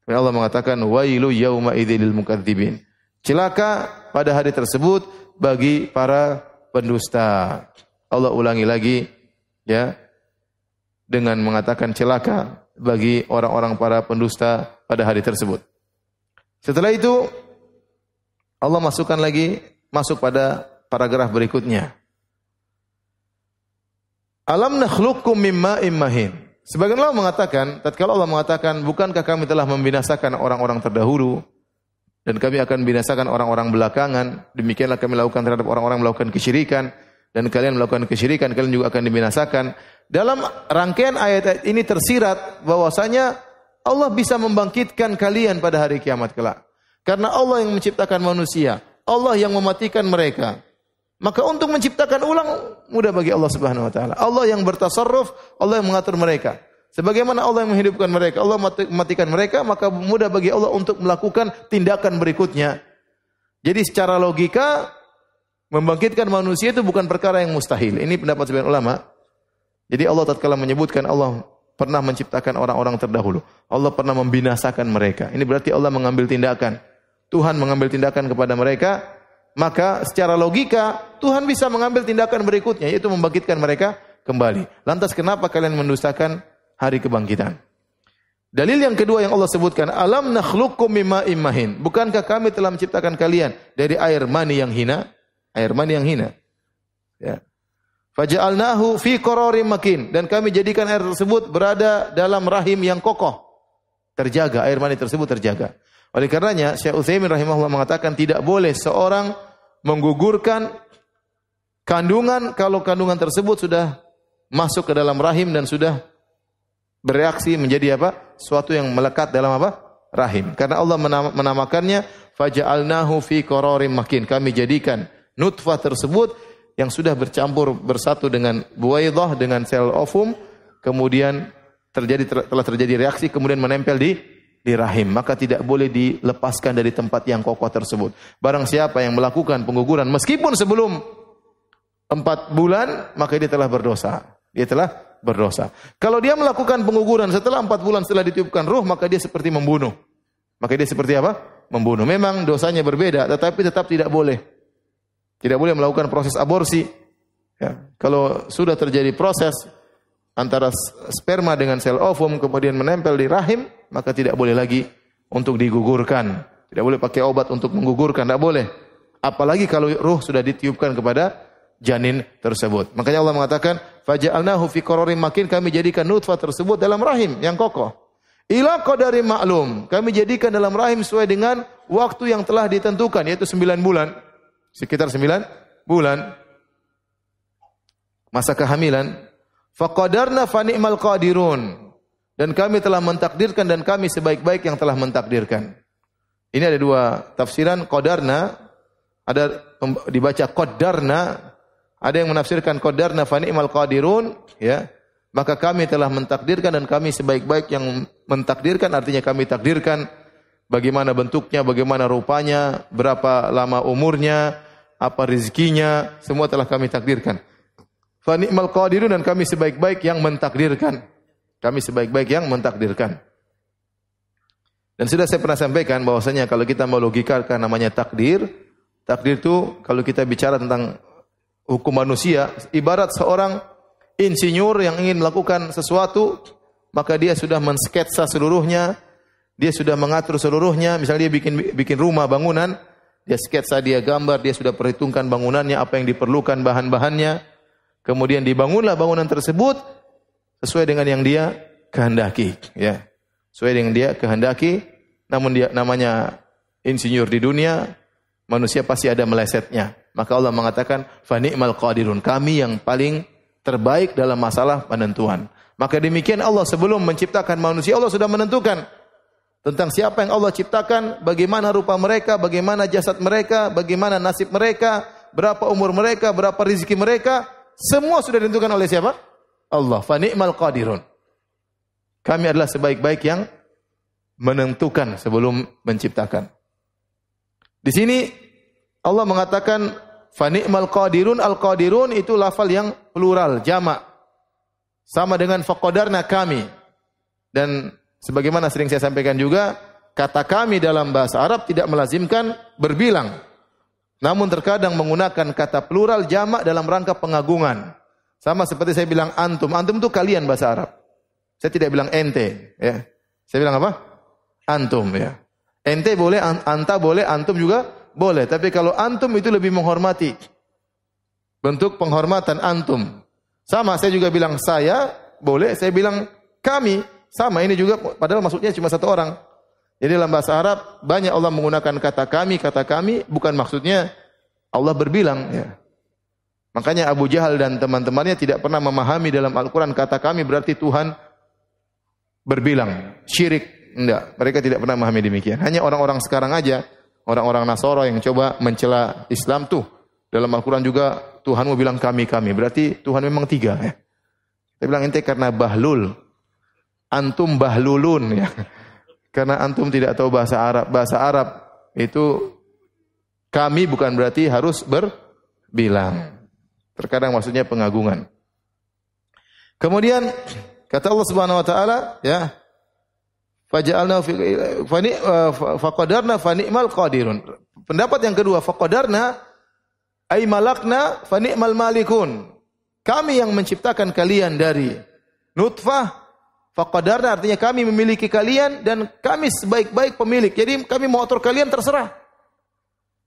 A: Allah mengatakan wailu yauma idzil mukadzibin. Celaka pada hari tersebut bagi para pendusta. Allah ulangi lagi ya dengan mengatakan celaka bagi orang-orang para pendusta pada hari tersebut. Setelah itu Allah masukkan lagi masuk pada paragraf berikutnya. Alam nakhluqkum mimma Sebagian Allah mengatakan, tatkala Allah mengatakan, bukankah kami telah membinasakan orang-orang terdahulu dan kami akan binasakan orang-orang belakangan, demikianlah kami lakukan terhadap orang-orang melakukan kesyirikan dan kalian melakukan kesyirikan, kalian juga akan dibinasakan. Dalam rangkaian ayat ayat ini tersirat bahwasanya Allah bisa membangkitkan kalian pada hari kiamat kelak. Karena Allah yang menciptakan manusia, Allah yang mematikan mereka. Maka untuk menciptakan ulang mudah bagi Allah Subhanahu wa taala. Allah yang bertasarruf, Allah yang mengatur mereka. Sebagaimana Allah yang menghidupkan mereka, Allah mematikan mereka, maka mudah bagi Allah untuk melakukan tindakan berikutnya. Jadi secara logika membangkitkan manusia itu bukan perkara yang mustahil. Ini pendapat sebagian ulama. Jadi Allah tatkala menyebutkan Allah pernah menciptakan orang-orang terdahulu. Allah pernah membinasakan mereka. Ini berarti Allah mengambil tindakan. Tuhan mengambil tindakan kepada mereka maka secara logika Tuhan bisa mengambil tindakan berikutnya yaitu membangkitkan mereka kembali. Lantas kenapa kalian mendustakan hari kebangkitan? Dalil yang kedua yang Allah sebutkan, alam nakhluqukum mimma immahin. Bukankah kami telah menciptakan kalian dari air mani yang hina? Air mani yang hina. Ya. Faja'alnahu fi qararin makin dan kami jadikan air tersebut berada dalam rahim yang kokoh. Terjaga air mani tersebut terjaga. Oleh karenanya Syekh Utsaimin rahimahullah mengatakan tidak boleh seorang menggugurkan kandungan kalau kandungan tersebut sudah masuk ke dalam rahim dan sudah bereaksi menjadi apa? Suatu yang melekat dalam apa? Rahim. Karena Allah menamakannya faja'alnahu fi qararin makin. Kami jadikan nutfah tersebut yang sudah bercampur bersatu dengan buaidah dengan sel ofum kemudian terjadi telah terjadi reaksi kemudian menempel di di rahim, maka tidak boleh dilepaskan dari tempat yang kokoh tersebut. Barang siapa yang melakukan pengguguran meskipun sebelum empat bulan, maka dia telah berdosa. Dia telah berdosa. Kalau dia melakukan pengguguran setelah empat bulan setelah ditiupkan ruh, maka dia seperti membunuh. Maka dia seperti apa? Membunuh. Memang dosanya berbeda, tetapi tetap tidak boleh. Tidak boleh melakukan proses aborsi. Ya. Kalau sudah terjadi proses, antara sperma dengan sel ovum kemudian menempel di rahim, maka tidak boleh lagi untuk digugurkan. Tidak boleh pakai obat untuk menggugurkan, tidak boleh. Apalagi kalau ruh sudah ditiupkan kepada janin tersebut. Makanya Allah mengatakan, "Faja'alnahu fi qararin makin" kami jadikan nutfah tersebut dalam rahim yang kokoh. Ila dari maklum, kami jadikan dalam rahim sesuai dengan waktu yang telah ditentukan yaitu 9 bulan. Sekitar 9 bulan. Masa kehamilan Fakodarna fani mal qadirun. Dan kami telah mentakdirkan dan kami sebaik-baik yang telah mentakdirkan. Ini ada dua tafsiran kodarna ada dibaca kodarna ada yang menafsirkan kodarna fani mal qadirun, ya. Maka kami telah mentakdirkan dan kami sebaik-baik yang mentakdirkan artinya kami takdirkan bagaimana bentuknya, bagaimana rupanya, berapa lama umurnya, apa rezekinya, semua telah kami takdirkan. Fa ni'mal qadirun dan kami sebaik-baik yang mentakdirkan. Kami sebaik-baik yang mentakdirkan. Dan sudah saya pernah sampaikan bahwasanya kalau kita mau logikakan namanya takdir, takdir itu kalau kita bicara tentang hukum manusia, ibarat seorang insinyur yang ingin melakukan sesuatu, maka dia sudah mensketsa seluruhnya, dia sudah mengatur seluruhnya, misalnya dia bikin bikin rumah bangunan, dia sketsa, dia gambar, dia sudah perhitungkan bangunannya, apa yang diperlukan, bahan-bahannya, Kemudian dibangunlah bangunan tersebut sesuai dengan yang dia kehendaki, ya. Sesuai dengan dia kehendaki, namun dia namanya insinyur di dunia, manusia pasti ada melesetnya. Maka Allah mengatakan, "Fani'mal qadirun." Kami yang paling terbaik dalam masalah penentuan. Maka demikian Allah sebelum menciptakan manusia, Allah sudah menentukan tentang siapa yang Allah ciptakan, bagaimana rupa mereka, bagaimana jasad mereka, bagaimana nasib mereka, berapa umur mereka, berapa rezeki mereka, semua sudah ditentukan oleh siapa? Allah. Fa ni'mal qadirun. Kami adalah sebaik-baik yang menentukan sebelum menciptakan. Di sini Allah mengatakan fa ni'mal qadirun al qadirun itu lafal yang plural, jamak. Sama dengan faqadarna kami. Dan sebagaimana sering saya sampaikan juga, kata kami dalam bahasa Arab tidak melazimkan berbilang. Namun terkadang menggunakan kata plural jamak dalam rangka pengagungan. Sama seperti saya bilang antum. Antum itu kalian bahasa Arab. Saya tidak bilang ente, ya. Saya bilang apa? Antum, ya. Ente boleh, anta boleh, antum juga boleh. Tapi kalau antum itu lebih menghormati. Bentuk penghormatan antum. Sama saya juga bilang saya boleh, saya bilang kami sama ini juga padahal maksudnya cuma satu orang. Jadi dalam bahasa Arab banyak Allah menggunakan kata kami, kata kami bukan maksudnya Allah berbilang ya. Makanya Abu Jahal dan teman-temannya tidak pernah memahami dalam Al-Qur'an kata kami berarti Tuhan berbilang. Syirik enggak, mereka tidak pernah memahami demikian. Hanya orang-orang sekarang aja, orang-orang Nasoro yang coba mencela Islam tuh. Dalam Al-Qur'an juga Tuhan mau bilang kami-kami, berarti Tuhan memang tiga ya. bilang ente karena bahlul. Antum bahlulun ya karena antum tidak tahu bahasa Arab. Bahasa Arab itu kami bukan berarti harus berbilang. Terkadang maksudnya pengagungan. Kemudian kata Allah Subhanahu wa taala ya Faja'alna fi fani eh, faqadarna fa ni'mal qadirun. Pendapat yang kedua faqadarna ay malakna fa ni'mal malikun. Kami yang menciptakan kalian dari nutfah Faqadarna artinya kami memiliki kalian dan kami sebaik-baik pemilik. Jadi kami mau atur kalian terserah.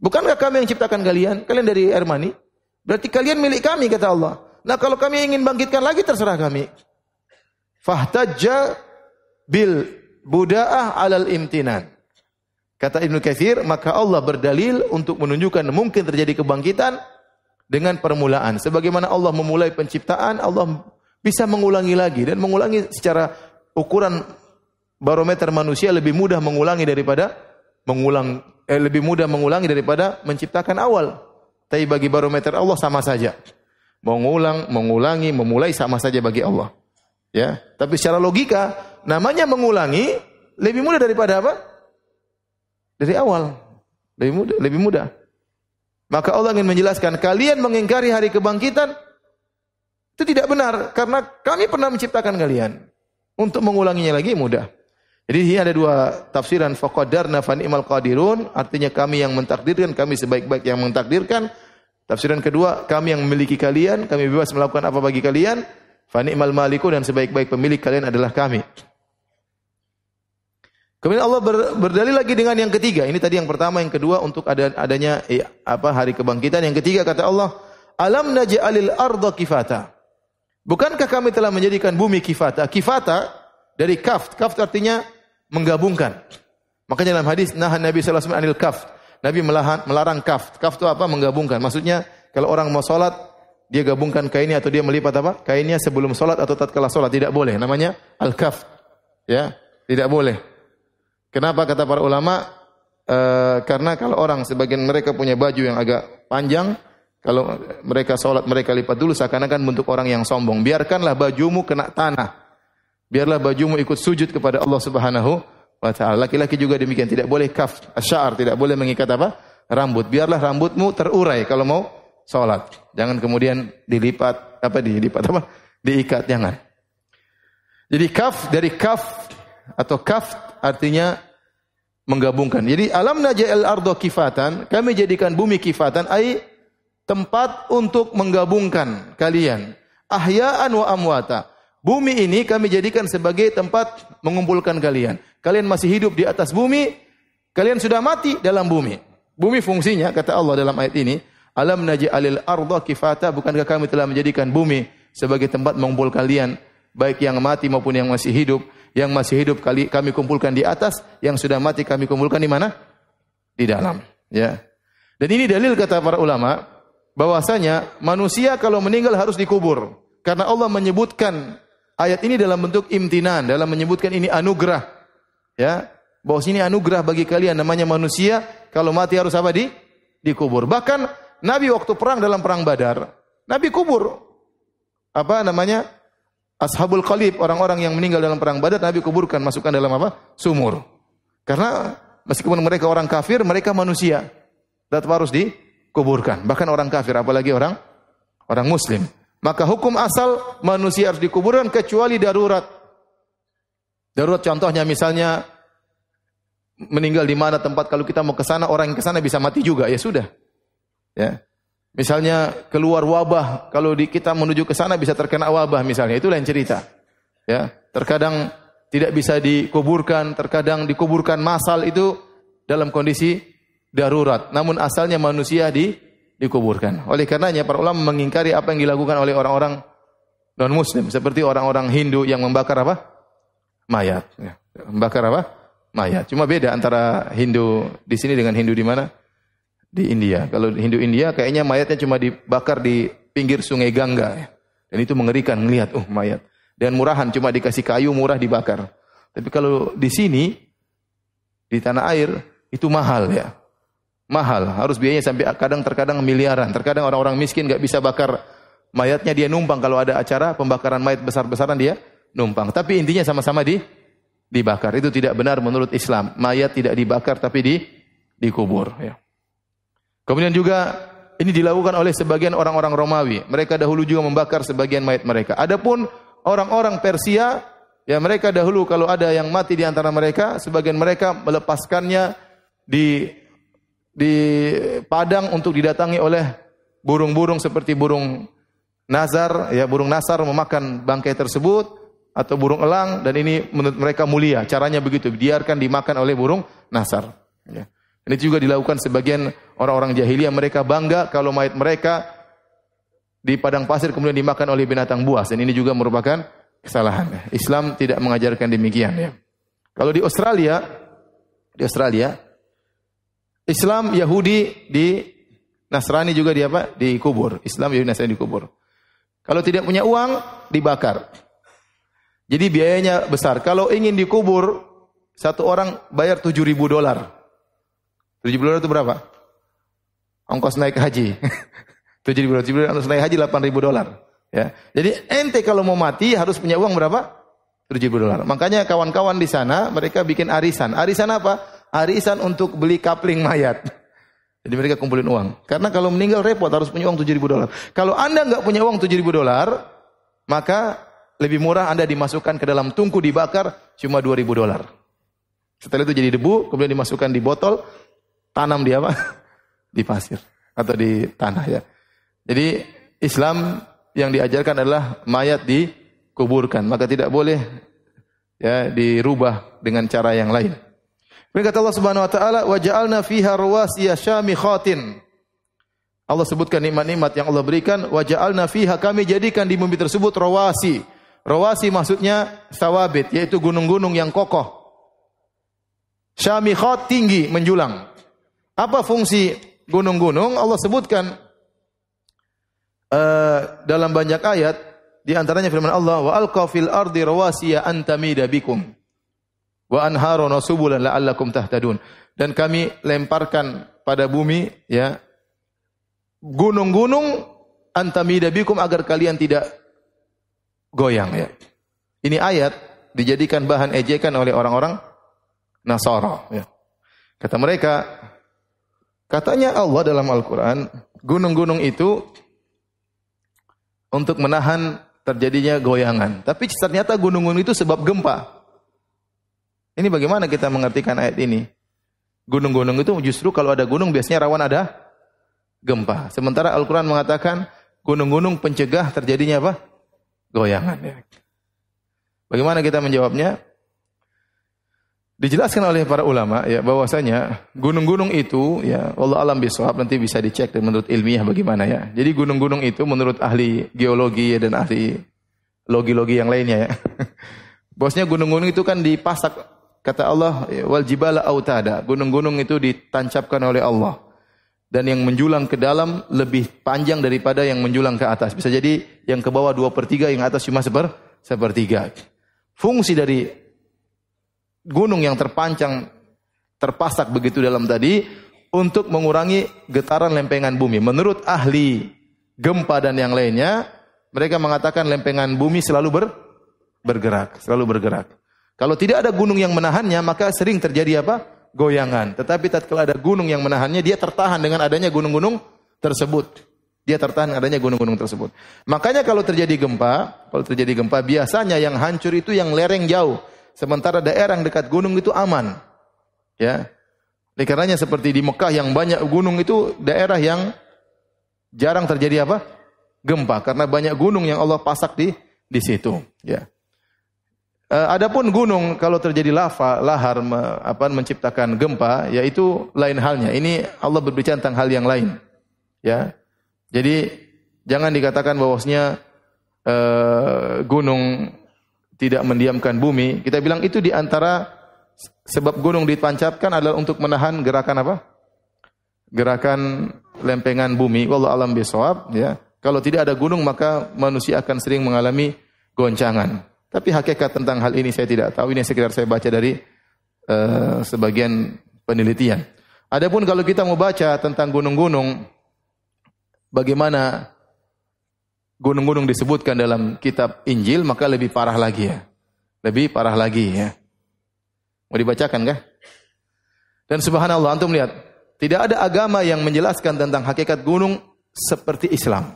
A: Bukankah kami yang ciptakan kalian? Kalian dari air mani. Berarti kalian milik kami kata Allah. Nah kalau kami ingin bangkitkan lagi terserah kami. Fahtajja bil buda'ah alal imtinan. Kata Ibnu Katsir, maka Allah berdalil untuk menunjukkan mungkin terjadi kebangkitan dengan permulaan. Sebagaimana Allah memulai penciptaan, Allah bisa mengulangi lagi dan mengulangi secara ukuran barometer manusia lebih mudah mengulangi daripada mengulang eh, lebih mudah mengulangi daripada menciptakan awal. Tapi bagi barometer Allah sama saja. Mengulang, mengulangi, memulai sama saja bagi Allah. Ya, tapi secara logika namanya mengulangi lebih mudah daripada apa? Dari awal. Lebih mudah, lebih mudah. Maka Allah ingin menjelaskan, kalian mengingkari hari kebangkitan, itu tidak benar karena kami pernah menciptakan kalian. Untuk mengulanginya lagi mudah. Jadi ini ada dua tafsiran faqadarna fa Imal qadirun artinya kami yang mentakdirkan kami sebaik-baik yang mentakdirkan. Tafsiran kedua kami yang memiliki kalian, kami bebas melakukan apa bagi kalian. Fa Imal maliku dan sebaik-baik pemilik kalian adalah kami. Kemudian Allah ber, berdalil lagi dengan yang ketiga. Ini tadi yang pertama, yang kedua untuk ada, adanya ya, apa hari kebangkitan. Yang ketiga kata Allah, "Alam naj'alil arda kifata." Bukankah kami telah menjadikan bumi kifata? Kifata dari kaf. Kaf artinya menggabungkan. Makanya dalam hadis nahan Nabi SAW anil kaf. Nabi melarang, melarang kaf. Kaf itu apa? Menggabungkan. Maksudnya kalau orang mau solat dia gabungkan kainnya atau dia melipat apa? Kainnya sebelum solat atau tatkala solat tidak boleh. Namanya al kaf. Ya, tidak boleh. Kenapa kata para ulama? E, karena kalau orang sebagian mereka punya baju yang agak panjang, kalau mereka sholat, mereka lipat dulu seakan-akan bentuk orang yang sombong. Biarkanlah bajumu kena tanah. Biarlah bajumu ikut sujud kepada Allah Subhanahu wa taala. Laki-laki juga demikian, tidak boleh kaf, syar, tidak boleh mengikat apa? rambut. Biarlah rambutmu terurai kalau mau sholat. Jangan kemudian dilipat apa dilipat apa? diikat jangan. Jadi kaf dari kaf atau kaf artinya menggabungkan. Jadi alam el ardo kifatan, kami jadikan bumi kifatan ai tempat untuk menggabungkan kalian. Ahya'an wa amwata. Bumi ini kami jadikan sebagai tempat mengumpulkan kalian. Kalian masih hidup di atas bumi, kalian sudah mati dalam bumi. Bumi fungsinya kata Allah dalam ayat ini, alam alil arda kifata, bukankah kami telah menjadikan bumi sebagai tempat mengumpul kalian, baik yang mati maupun yang masih hidup. Yang masih hidup kali kami kumpulkan di atas, yang sudah mati kami kumpulkan di mana? Di dalam, ya. Dan ini dalil kata para ulama, bahwasanya manusia kalau meninggal harus dikubur karena Allah menyebutkan ayat ini dalam bentuk imtinan dalam menyebutkan ini anugerah ya bahwa sini anugerah bagi kalian namanya manusia kalau mati harus apa di dikubur bahkan Nabi waktu perang dalam perang Badar Nabi kubur apa namanya ashabul qalib orang-orang yang meninggal dalam perang Badar Nabi kuburkan masukkan dalam apa sumur karena meskipun mereka orang kafir mereka manusia tetap harus di dikuburkan. Bahkan orang kafir, apalagi orang orang muslim. Maka hukum asal manusia harus dikuburkan kecuali darurat. Darurat contohnya misalnya meninggal di mana tempat kalau kita mau ke sana orang yang ke sana bisa mati juga ya sudah. Ya. Misalnya keluar wabah, kalau di kita menuju ke sana bisa terkena wabah misalnya, itu lain cerita. Ya, terkadang tidak bisa dikuburkan, terkadang dikuburkan masal itu dalam kondisi darurat. Namun asalnya manusia di dikuburkan. Oleh karenanya para ulama mengingkari apa yang dilakukan oleh orang-orang non muslim seperti orang-orang Hindu yang membakar apa? mayat. Ya. Membakar apa? Mayat. Cuma beda antara Hindu di sini dengan Hindu di mana? Di India. Kalau Hindu India kayaknya mayatnya cuma dibakar di pinggir sungai Gangga. Ya. Dan itu mengerikan melihat uh mayat. Dan murahan cuma dikasih kayu murah dibakar. Tapi kalau di sini di tanah air itu mahal ya mahal, harus biayanya sampai kadang terkadang miliaran. Terkadang orang-orang miskin nggak bisa bakar mayatnya dia numpang kalau ada acara pembakaran mayat besar-besaran dia numpang. Tapi intinya sama-sama di dibakar. Itu tidak benar menurut Islam. Mayat tidak dibakar tapi di dikubur ya. Kemudian juga ini dilakukan oleh sebagian orang-orang Romawi. Mereka dahulu juga membakar sebagian mayat mereka. Adapun orang-orang Persia Ya mereka dahulu kalau ada yang mati di antara mereka, sebagian mereka melepaskannya di di padang untuk didatangi oleh burung-burung seperti burung nazar, ya burung nazar memakan bangkai tersebut atau burung elang dan ini menurut mereka mulia. Caranya begitu, biarkan dimakan oleh burung nazar. Ya. Ini juga dilakukan sebagian orang-orang jahiliyah mereka bangga kalau mayat mereka di padang pasir kemudian dimakan oleh binatang buas dan ini juga merupakan kesalahan. Islam tidak mengajarkan demikian ya. Kalau di Australia, di Australia Islam Yahudi di Nasrani juga di apa? Dikubur. Islam Yahudi Nasrani di kubur. Kalau tidak punya uang dibakar. Jadi biayanya besar. Kalau ingin dikubur satu orang bayar 7000 dolar. 7000 dolar itu berapa? Ongkos naik haji. 7000 dolar, ongkos naik haji 8000 dolar. Ya. Jadi ente kalau mau mati harus punya uang berapa? 7000 dolar. Makanya kawan-kawan di sana mereka bikin arisan. Arisan apa? arisan untuk beli kapling mayat. Jadi mereka kumpulin uang. Karena kalau meninggal repot harus punya uang 7.000 dolar. Kalau Anda nggak punya uang 7.000 dolar, maka lebih murah Anda dimasukkan ke dalam tungku dibakar cuma 2.000 dolar. Setelah itu jadi debu, kemudian dimasukkan di botol, tanam di apa? Di pasir atau di tanah ya. Jadi Islam yang diajarkan adalah mayat dikuburkan, maka tidak boleh ya dirubah dengan cara yang lain. Kemudian kata Allah Subhanahu wa taala, "Wa ja'alna fiha ruwasiya syamikhatin." Allah sebutkan nikmat-nikmat yang Allah berikan, "Wa ja'alna fiha" kami jadikan di bumi tersebut rawasi. Rawasi maksudnya sawabit, yaitu gunung-gunung yang kokoh. Syamikhat tinggi, menjulang. Apa fungsi gunung-gunung? Allah sebutkan uh, dalam banyak ayat di antaranya firman Allah, "Wa alqa fil ardi rawasiya antamida bikum." wa wa subulan la'allakum tahtadun. Dan kami lemparkan pada bumi ya gunung-gunung antamida bikum agar kalian tidak goyang ya. Ini ayat dijadikan bahan ejekan oleh orang-orang Nasara ya. Kata mereka katanya Allah dalam Al-Qur'an gunung-gunung itu untuk menahan terjadinya goyangan. Tapi ternyata gunung-gunung itu sebab gempa. Ini bagaimana kita mengertikan ayat ini? Gunung-gunung itu justru kalau ada gunung biasanya rawan ada gempa. Sementara Al-Quran mengatakan gunung-gunung pencegah terjadinya apa? Goyangan. Ya. Bagaimana kita menjawabnya? Dijelaskan oleh para ulama ya bahwasanya gunung-gunung itu ya Allah alam bisawab nanti bisa dicek dan menurut ilmiah bagaimana ya. Jadi gunung-gunung itu menurut ahli geologi dan ahli logi-logi yang lainnya ya. Bosnya gunung-gunung itu kan dipasak Kata Allah, wal jibala autada. Gunung-gunung itu ditancapkan oleh Allah. Dan yang menjulang ke dalam lebih panjang daripada yang menjulang ke atas. Bisa jadi yang ke bawah dua per 3, yang atas cuma seper, sepertiga. Fungsi dari gunung yang terpancang, terpasak begitu dalam tadi, untuk mengurangi getaran lempengan bumi. Menurut ahli gempa dan yang lainnya, mereka mengatakan lempengan bumi selalu ber, bergerak, selalu bergerak. Kalau tidak ada gunung yang menahannya, maka sering terjadi apa? Goyangan. Tetapi tatkala ada gunung yang menahannya, dia tertahan dengan adanya gunung-gunung tersebut. Dia tertahan adanya gunung-gunung tersebut. Makanya kalau terjadi gempa, kalau terjadi gempa biasanya yang hancur itu yang lereng jauh, sementara daerah yang dekat gunung itu aman. Ya. Oleh karenanya seperti di Mekah yang banyak gunung itu daerah yang jarang terjadi apa? gempa karena banyak gunung yang Allah pasak di di situ, ya. Eh, adapun gunung kalau terjadi lava, lahar me, apa, menciptakan gempa, yaitu lain halnya. Ini Allah berbicara tentang hal yang lain. Ya, jadi jangan dikatakan bahwasanya eh, gunung tidak mendiamkan bumi. Kita bilang itu diantara sebab gunung ditancapkan adalah untuk menahan gerakan apa? Gerakan lempengan bumi. Wallahu alam besoab. Ya, kalau tidak ada gunung maka manusia akan sering mengalami goncangan. Tapi hakikat tentang hal ini saya tidak tahu. Ini sekitar saya baca dari uh, sebagian penelitian. Adapun kalau kita mau baca tentang gunung-gunung, bagaimana gunung-gunung disebutkan dalam kitab Injil, maka lebih parah lagi ya. Lebih parah lagi ya. Mau dibacakan kah? Dan subhanallah, antum lihat, tidak ada agama yang menjelaskan tentang hakikat gunung seperti Islam.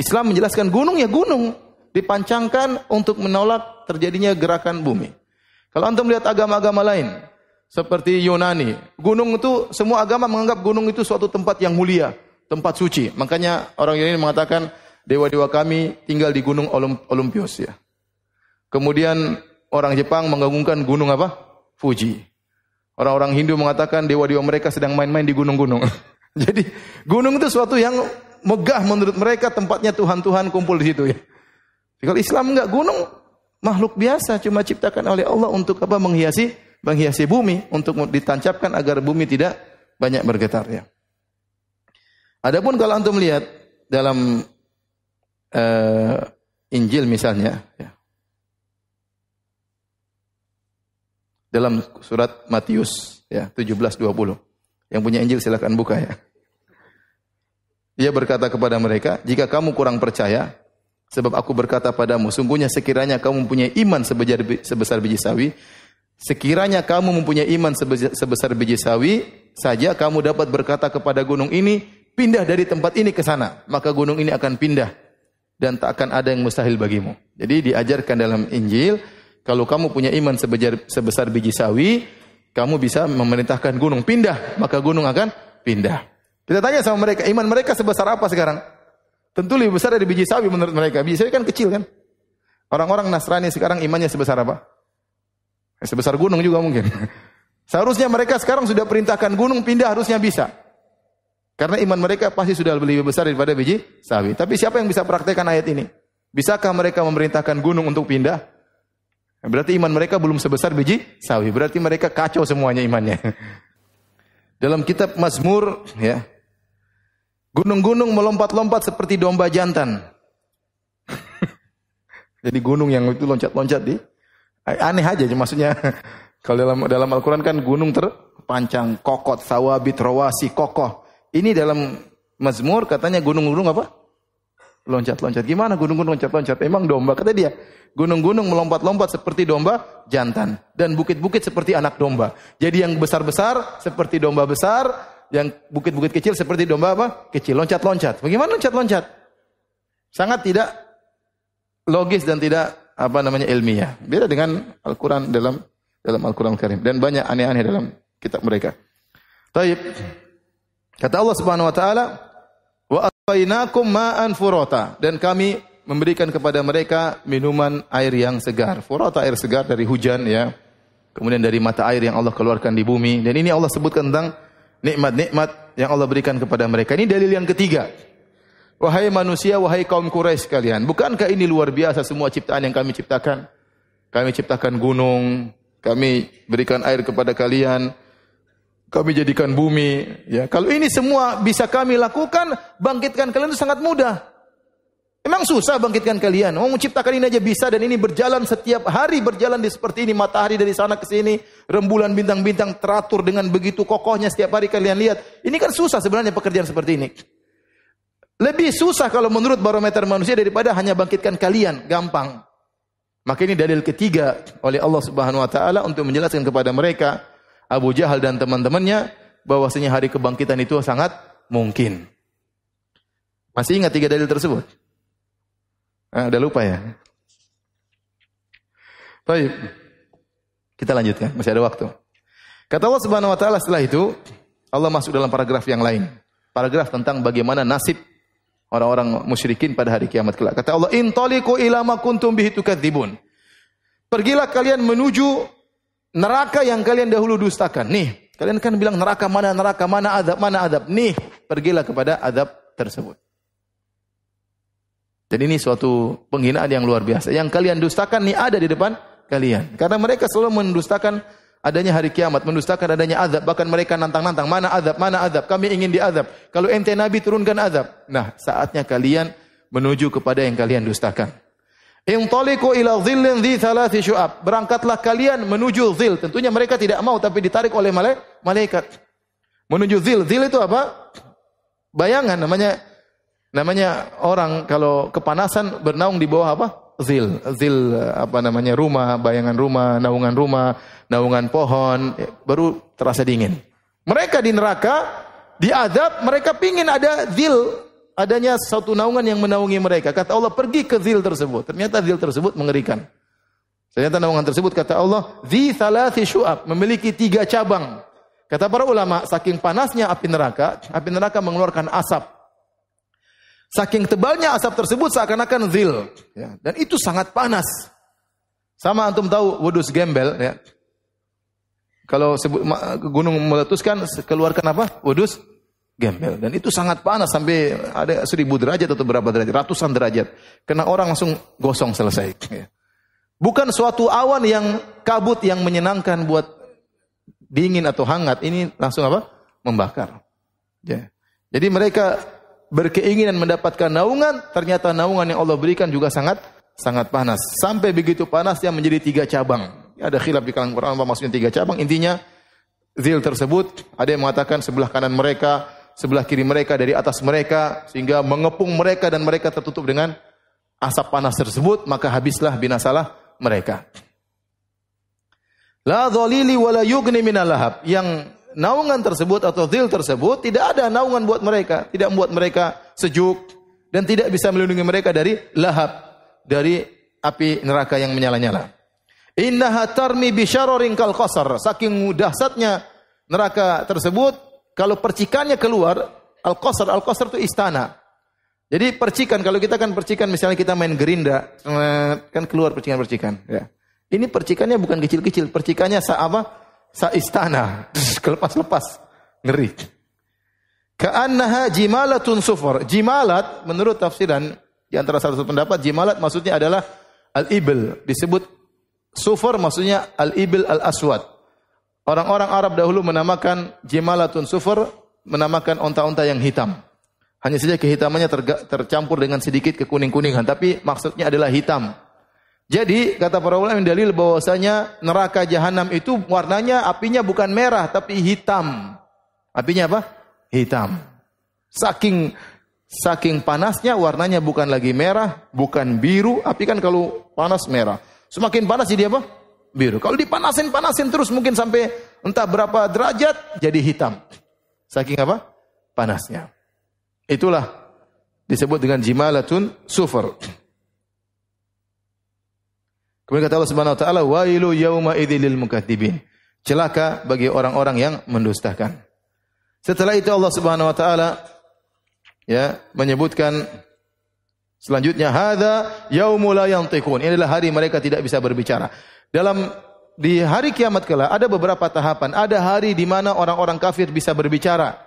A: Islam menjelaskan gunung ya gunung, Dipancangkan untuk menolak terjadinya gerakan bumi. Kalau antum lihat agama-agama lain, seperti Yunani, gunung itu semua agama menganggap gunung itu suatu tempat yang mulia, tempat suci. Makanya orang Yunani mengatakan dewa-dewa kami tinggal di gunung Olymp Olympios ya. Kemudian orang Jepang mengagungkan gunung apa? Fuji. Orang-orang Hindu mengatakan dewa-dewa mereka sedang main-main di gunung-gunung. Jadi gunung itu suatu yang megah menurut mereka tempatnya Tuhan-Tuhan kumpul di situ ya. Kalau Islam enggak gunung makhluk biasa cuma ciptakan oleh Allah untuk apa menghiasi menghiasi bumi untuk ditancapkan agar bumi tidak banyak bergetar ya. Adapun kalau antum lihat dalam uh, Injil misalnya ya. Dalam surat Matius ya 17:20. Yang punya Injil silakan buka ya. Dia berkata kepada mereka, "Jika kamu kurang percaya, Sebab aku berkata padamu, sungguhnya sekiranya kamu mempunyai iman sebesar, sebesar biji sawi, sekiranya kamu mempunyai iman sebesar, sebesar biji sawi, saja kamu dapat berkata kepada gunung ini, pindah dari tempat ini ke sana, maka gunung ini akan pindah dan tak akan ada yang mustahil bagimu. Jadi diajarkan dalam Injil, kalau kamu punya iman sebesar, sebesar biji sawi, kamu bisa memerintahkan gunung pindah, maka gunung akan pindah. Kita tanya sama mereka, iman mereka sebesar apa sekarang? Tentu lebih besar dari biji sawi menurut mereka. Biji sawi kan kecil kan? Orang-orang Nasrani sekarang imannya sebesar apa? Eh, sebesar gunung juga mungkin. Seharusnya mereka sekarang sudah perintahkan gunung pindah harusnya bisa. Karena iman mereka pasti sudah lebih besar daripada biji sawi. Tapi siapa yang bisa praktekkan ayat ini? Bisakah mereka memerintahkan gunung untuk pindah? Berarti iman mereka belum sebesar biji sawi. Berarti mereka kacau semuanya imannya. Dalam kitab Mazmur ya, Gunung-gunung melompat-lompat seperti domba jantan. Jadi gunung yang itu loncat-loncat di aneh aja maksudnya. Kalau dalam dalam Al-Qur'an kan gunung terpancang, kokot, sawabit, rawasi, kokoh. Ini dalam Mazmur katanya gunung-gunung apa? Loncat-loncat. Gimana gunung-gunung loncat-loncat? Emang domba kata dia. Gunung-gunung melompat-lompat seperti domba jantan dan bukit-bukit seperti anak domba. Jadi yang besar-besar seperti domba besar, yang bukit-bukit kecil seperti domba apa? Kecil, loncat-loncat. Bagaimana loncat-loncat? Sangat tidak logis dan tidak apa namanya ilmiah. Beda dengan Al-Qur'an dalam dalam Al-Qur'an Al Karim dan banyak aneh-aneh dalam kitab mereka. Taib. Kata Allah Subhanahu wa taala, "Wa asqainakum ma'an furata." Dan kami memberikan kepada mereka minuman air yang segar. Furata air segar dari hujan ya. Kemudian dari mata air yang Allah keluarkan di bumi. Dan ini Allah sebutkan tentang nikmat-nikmat yang Allah berikan kepada mereka. Ini dalil yang ketiga. Wahai manusia, wahai kaum Quraisy sekalian, bukankah ini luar biasa semua ciptaan yang kami ciptakan? Kami ciptakan gunung, kami berikan air kepada kalian, kami jadikan bumi, ya. Kalau ini semua bisa kami lakukan, bangkitkan kalian itu sangat mudah. Emang susah bangkitkan kalian. Mau menciptakan ini aja bisa dan ini berjalan setiap hari berjalan di seperti ini matahari dari sana ke sini, rembulan bintang-bintang teratur dengan begitu kokohnya setiap hari kalian lihat. Ini kan susah sebenarnya pekerjaan seperti ini. Lebih susah kalau menurut barometer manusia daripada hanya bangkitkan kalian, gampang. Maka ini dalil ketiga oleh Allah Subhanahu wa taala untuk menjelaskan kepada mereka Abu Jahal dan teman-temannya bahwasanya hari kebangkitan itu sangat mungkin. Masih ingat tiga dalil tersebut? Ah, udah lupa ya? Baik. Kita lanjutkan, ya, masih ada waktu. Kata Allah Subhanahu wa taala setelah itu, Allah masuk dalam paragraf yang lain. Paragraf tentang bagaimana nasib orang-orang musyrikin pada hari kiamat kelak. Kata Allah, intoliku ila ma kuntum bihi tukadzibun." Pergilah kalian menuju neraka yang kalian dahulu dustakan. Nih, kalian kan bilang neraka mana, neraka mana, adab mana, adab. Nih, pergilah kepada adab tersebut. Jadi ini suatu penghinaan yang luar biasa. Yang kalian dustakan ini ada di depan kalian. Karena mereka selalu mendustakan adanya hari kiamat, mendustakan adanya azab. Bahkan mereka nantang-nantang, mana azab, mana azab. Kami ingin azab. Kalau ente Nabi turunkan azab. Nah, saatnya kalian menuju kepada yang kalian dustakan. Intoliku ila zillin dhi thalathi syu'ab. Berangkatlah kalian menuju zil. Tentunya mereka tidak mau tapi ditarik oleh malaikat. Menuju zil. Zil itu apa? Bayangan namanya Namanya orang kalau kepanasan bernaung di bawah apa? Zil, zil eh, apa namanya rumah, bayangan rumah, naungan rumah, naungan pohon, ya, baru terasa dingin. Mereka di neraka di adab mereka pingin ada zil, adanya satu naungan yang menaungi mereka. Kata Allah, pergi ke zil tersebut. Ternyata zil tersebut mengerikan. Ternyata naungan tersebut kata Allah, salah thalathi syu'ab", memiliki tiga cabang. Kata para ulama, saking panasnya api neraka, api neraka mengeluarkan asap. Saking tebalnya asap tersebut seakan-akan zil. Ya. Dan itu sangat panas. Sama antum tahu wudus gembel. Ya. Kalau sebut, gunung meletuskan keluarkan apa? Wudus gembel. Dan itu sangat panas sampai ada seribu derajat atau berapa derajat. Ratusan derajat. Kena orang langsung gosong selesai. Ya. Bukan suatu awan yang kabut yang menyenangkan buat dingin atau hangat. Ini langsung apa? Membakar. Ya. Jadi mereka berkeinginan mendapatkan naungan, ternyata naungan yang Allah berikan juga sangat sangat panas. Sampai begitu panas yang menjadi tiga cabang. Ada khilaf di kalangan Quran apa maksudnya tiga cabang. Intinya zil tersebut ada yang mengatakan sebelah kanan mereka, sebelah kiri mereka dari atas mereka sehingga mengepung mereka dan mereka tertutup dengan asap panas tersebut, maka habislah binasalah mereka. La dhalili wa la yugni minal lahab. Yang naungan tersebut atau zil tersebut tidak ada naungan buat mereka, tidak membuat mereka sejuk dan tidak bisa melindungi mereka dari lahap dari api neraka yang menyala-nyala. Innaha tarmi bi kal qasar. Saking dahsyatnya neraka tersebut, kalau percikannya keluar, al-qasar, al-qasar itu istana. Jadi percikan kalau kita kan percikan misalnya kita main gerinda, eh, kan keluar percikan-percikan, ya. Ini percikannya bukan kecil-kecil, percikannya apa? sa istana. Kelepas-lepas. Ngeri. Ka'annaha jimalatun sufar, Jimalat menurut tafsiran di antara satu pendapat jimalat maksudnya adalah al-ibil. Disebut sufar, maksudnya al-ibil al-aswad. Orang-orang Arab dahulu menamakan jimalatun sufar, menamakan onta-onta yang hitam. Hanya saja kehitamannya tercampur dengan sedikit kekuning-kuningan, tapi maksudnya adalah hitam. Jadi kata para ulama yang dalil bahwasanya neraka jahanam itu warnanya apinya bukan merah tapi hitam. Apinya apa? Hitam. Saking saking panasnya warnanya bukan lagi merah, bukan biru, api kan kalau panas merah. Semakin panas jadi apa? Biru. Kalau dipanasin panasin terus mungkin sampai entah berapa derajat jadi hitam. Saking apa? Panasnya. Itulah disebut dengan jimalatun sufer Kemudian kata Allah Subhanahu wa taala, "Wailu yauma idzil mukadzibin." Celaka bagi orang-orang yang mendustakan. Setelah itu Allah Subhanahu wa taala ya menyebutkan selanjutnya hadza yaumul la yantiqun. Ini adalah hari mereka tidak bisa berbicara. Dalam di hari kiamat kala ada beberapa tahapan. Ada hari di mana orang-orang kafir bisa berbicara,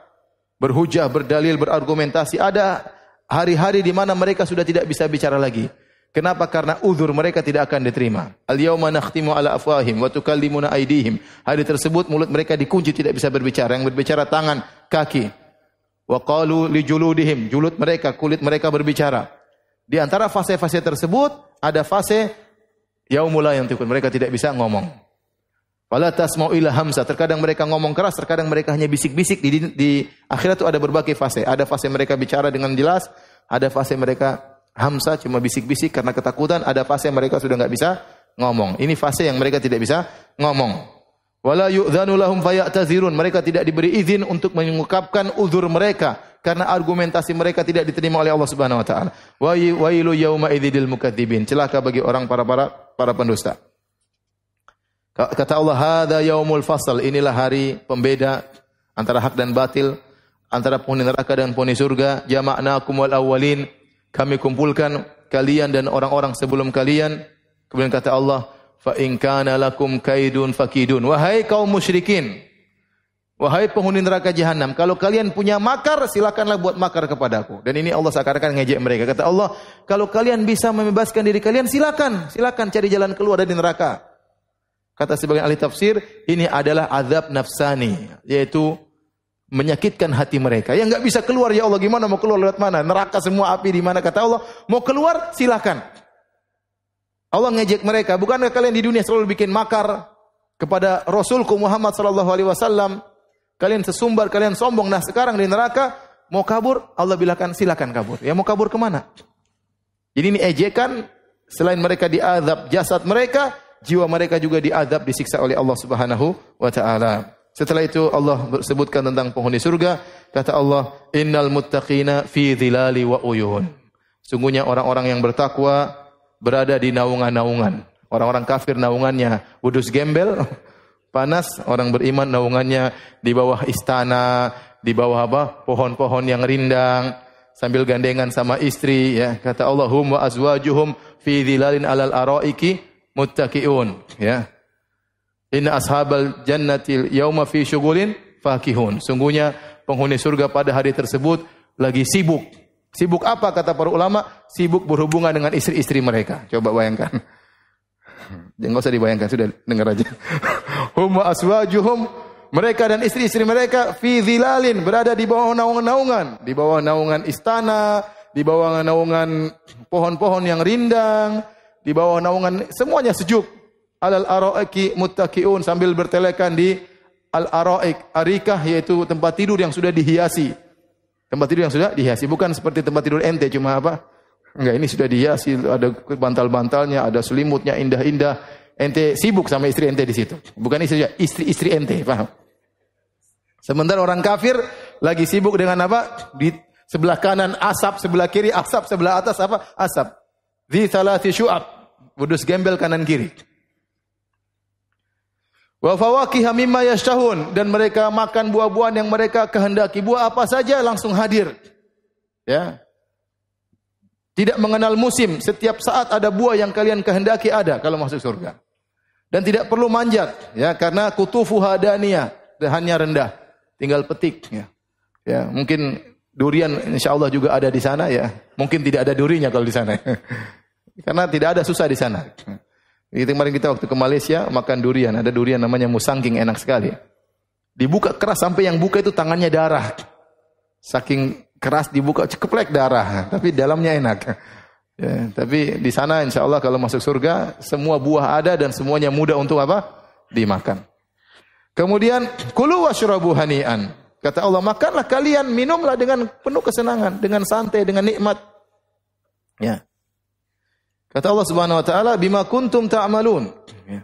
A: berhujah, berdalil, berargumentasi. Ada hari-hari di mana mereka sudah tidak bisa bicara lagi. Kenapa? Karena uzur mereka tidak akan diterima. Al-yawma nakhtimu ala afwahim wa tukallimuna aydihim. Hari tersebut mulut mereka dikunci tidak bisa berbicara. Yang berbicara tangan, kaki. Wa qalu li juludihim. Julud mereka, kulit mereka berbicara. Di antara fase-fase tersebut ada fase yaumula yang tukun. Mereka tidak bisa ngomong. Wala tasma'u ila hamsa. Terkadang mereka ngomong keras, terkadang mereka hanya bisik-bisik. Di, di, di akhirat itu ada berbagai fase. Ada fase mereka bicara dengan jelas, ada fase mereka Hamsa cuma bisik-bisik karena ketakutan. Ada fase yang mereka sudah nggak bisa ngomong. Ini fase yang mereka tidak bisa ngomong. Wala yu'dhanu lahum fayatazirun. Mereka tidak diberi izin untuk mengungkapkan uzur mereka karena argumentasi mereka tidak diterima oleh Allah Subhanahu wa taala. Wa wailu yauma idzil mukadzibin. Celaka bagi orang para-para para pendusta. Kata Allah, "Hadza yaumul fasal Inilah hari pembeda antara hak dan batil, antara penghuni neraka dan penghuni surga. Jama'nakum wal awwalin kami kumpulkan kalian dan orang-orang sebelum kalian. Kemudian kata Allah, fa in kana lakum kaidun fakidun. Wahai kaum musyrikin, wahai penghuni neraka jahanam, kalau kalian punya makar, silakanlah buat makar kepadaku. Dan ini Allah seakan-akan ngejek mereka. Kata Allah, kalau kalian bisa membebaskan diri kalian, silakan, silakan cari jalan keluar dari neraka. Kata sebagian ahli tafsir, ini adalah azab nafsani, yaitu menyakitkan hati mereka. Yang nggak bisa keluar ya Allah gimana mau keluar lewat mana? Neraka semua api di mana kata Allah? Mau keluar silahkan. Allah ngejek mereka. Bukankah kalian di dunia selalu bikin makar kepada Rasulku Muhammad Shallallahu alaihi wasallam? Kalian sesumbar, kalian sombong. Nah sekarang di neraka mau kabur, Allah bilangkan silakan kabur. Ya mau kabur kemana? Jadi ini ejekan. Selain mereka diazab jasad mereka, jiwa mereka juga diazab disiksa oleh Allah Subhanahu wa taala. Setelah itu Allah sebutkan tentang penghuni surga, kata Allah, "Innal muttaqina fi dhilali wa uyun." Sungguhnya orang-orang yang bertakwa berada di naungan-naungan. Orang-orang kafir naungannya wudus gembel, panas, orang beriman naungannya di bawah istana, di bawah apa? pohon-pohon yang rindang sambil gandengan sama istri ya kata Allah hum wa azwajuhum fi dhilalin alal araiki muttaqiun ya Inna ashabal jannatil yauma fi syughulin fakihun. Sungguhnya penghuni surga pada hari tersebut lagi sibuk. Sibuk apa kata para ulama? Sibuk berhubungan dengan istri-istri mereka. Coba bayangkan. Jangan usah dibayangkan, sudah dengar aja. Huma aswajuhum mereka dan istri-istri mereka fi zilalin berada di bawah naungan-naungan, di bawah naungan istana, di bawah naungan pohon-pohon yang rindang, di bawah naungan semuanya sejuk alal araiki muttaqiun sambil bertelekan di al araik arikah yaitu tempat tidur yang sudah dihiasi. Tempat tidur yang sudah dihiasi bukan seperti tempat tidur ente cuma apa? Enggak, ini sudah dihiasi, ada bantal-bantalnya, ada selimutnya indah-indah. Ente sibuk sama istri ente di situ. Bukan istri istri-istri ente, paham? Sementara orang kafir lagi sibuk dengan apa? Di sebelah kanan asap, sebelah kiri asap, sebelah atas apa? Asap. Di salah syu'ab. Budus gembel kanan kiri. Wa fawakiha mimma yashtahun dan mereka makan buah-buahan yang mereka kehendaki. Buah apa saja langsung hadir. Ya. Tidak mengenal musim, setiap saat ada buah yang kalian kehendaki ada kalau masuk surga. Dan tidak perlu manjat ya karena kutufu hadaniyah hanya rendah. Tinggal petik ya. Ya, mungkin durian insyaallah juga ada di sana ya. Mungkin tidak ada durinya kalau di sana. karena tidak ada susah di sana. Itu kemarin kita waktu ke Malaysia makan durian, ada durian namanya musangking enak sekali. Dibuka keras sampai yang buka itu tangannya darah. Saking keras dibuka cekeplek darah, tapi dalamnya enak. Ya, tapi di sana insya Allah kalau masuk surga semua buah ada dan semuanya mudah untuk apa? Dimakan. Kemudian kulu washrabu hani'an. Kata Allah, makanlah kalian, minumlah dengan penuh kesenangan, dengan santai, dengan nikmat. Ya. Kata Allah Subhanahu wa taala, "Bima kuntum ta'malun." Ta ya.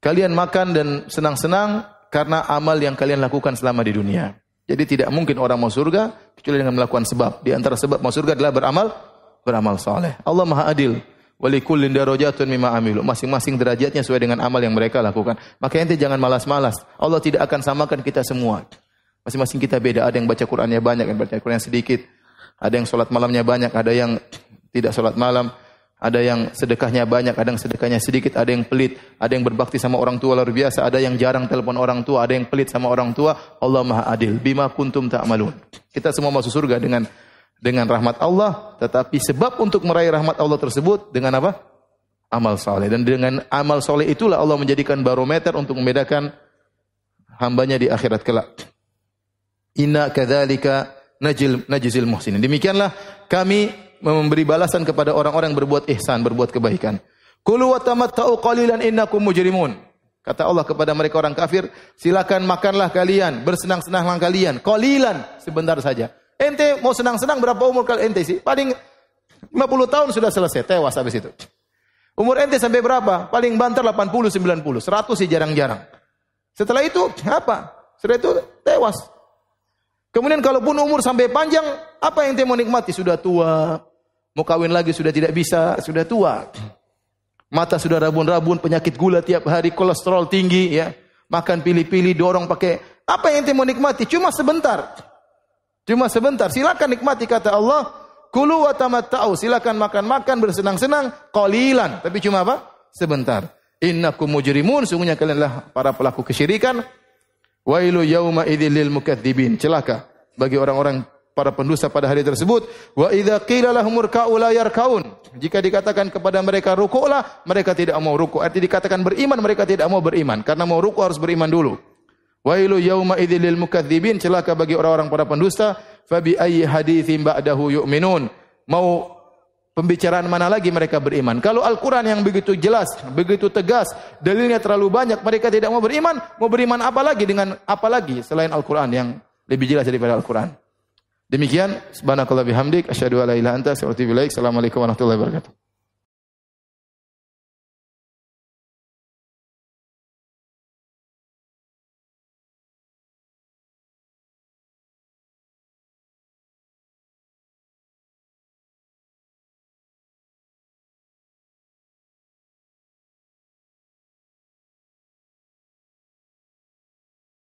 A: kalian makan dan senang-senang karena amal yang kalian lakukan selama di dunia. Jadi tidak mungkin orang mau surga kecuali dengan melakukan sebab. Di antara sebab mau surga adalah beramal beramal saleh. Allah Maha Adil. Walikullin darajatun mimma amilu. Masing-masing derajatnya sesuai dengan amal yang mereka lakukan. Makanya ente jangan malas-malas. Allah tidak akan samakan kita semua. Masing-masing kita beda. Ada yang baca Qur'annya banyak, ada yang baca Qur'annya sedikit. Ada yang sholat malamnya banyak, ada yang tidak sholat malam, ada yang sedekahnya banyak, ada yang sedekahnya sedikit, ada yang pelit, ada yang berbakti sama orang tua luar biasa, ada yang jarang telepon orang tua, ada yang pelit sama orang tua. Allah Maha Adil. Bima kuntum tak ta'malun. Kita semua masuk surga dengan dengan rahmat Allah, tetapi sebab untuk meraih rahmat Allah tersebut dengan apa? Amal soleh. Dan dengan amal soleh itulah Allah menjadikan barometer untuk membedakan hambanya di akhirat kelak. Inna kadzalika najil najizil muhsinin. Demikianlah kami memberi balasan kepada orang-orang yang berbuat ihsan, berbuat kebaikan. Kulu wa tamatta'u qalilan innakum mujrimun. Kata Allah kepada mereka orang kafir, silakan makanlah kalian, bersenang-senanglah kalian, qalilan sebentar saja. Ente mau senang-senang berapa umur kalian ente sih? Paling 50 tahun sudah selesai, tewas habis itu. Umur ente sampai berapa? Paling banter 80, 90, 100 sih jarang-jarang. Setelah itu apa? Setelah itu tewas. Kemudian kalaupun umur sampai panjang, apa yang ente mau nikmati? Sudah tua, Mau kawin lagi sudah tidak bisa, sudah tua. Mata sudah rabun-rabun, penyakit gula tiap hari, kolesterol tinggi ya. Makan pilih-pilih, dorong pakai apa yang ente mau nikmati? Cuma sebentar. Cuma sebentar. Silakan nikmati kata Allah. Kulu wa tamatta'u. Silakan makan-makan bersenang-senang qalilan. Tapi cuma apa? Sebentar. Innakum mujrimun. Sungguhnya kalianlah para pelaku kesyirikan. Wailu yauma idzil lil mukaththibin. Celaka bagi orang-orang para pendusta pada hari tersebut wa idza qila lahum urka'u la yarkaun jika dikatakan kepada mereka rukuklah mereka tidak mau ruku arti dikatakan beriman mereka tidak mau beriman karena mau ruku harus beriman dulu wailu yauma idzil mukadzibin celaka bagi orang-orang para pendusta fa bi ayyi haditsin ba'dahu yu'minun mau pembicaraan mana lagi mereka beriman kalau Al-Qur'an yang begitu jelas begitu tegas dalilnya terlalu banyak mereka tidak mau beriman mau beriman apa lagi dengan apa lagi selain Al-Qur'an yang lebih jelas daripada Al-Qur'an Demikian subhanakallah bihamdik asyhadu alla ilaha anta astaghfiruka wa atubu ilaik. Assalamualaikum warahmatullahi wabarakatuh.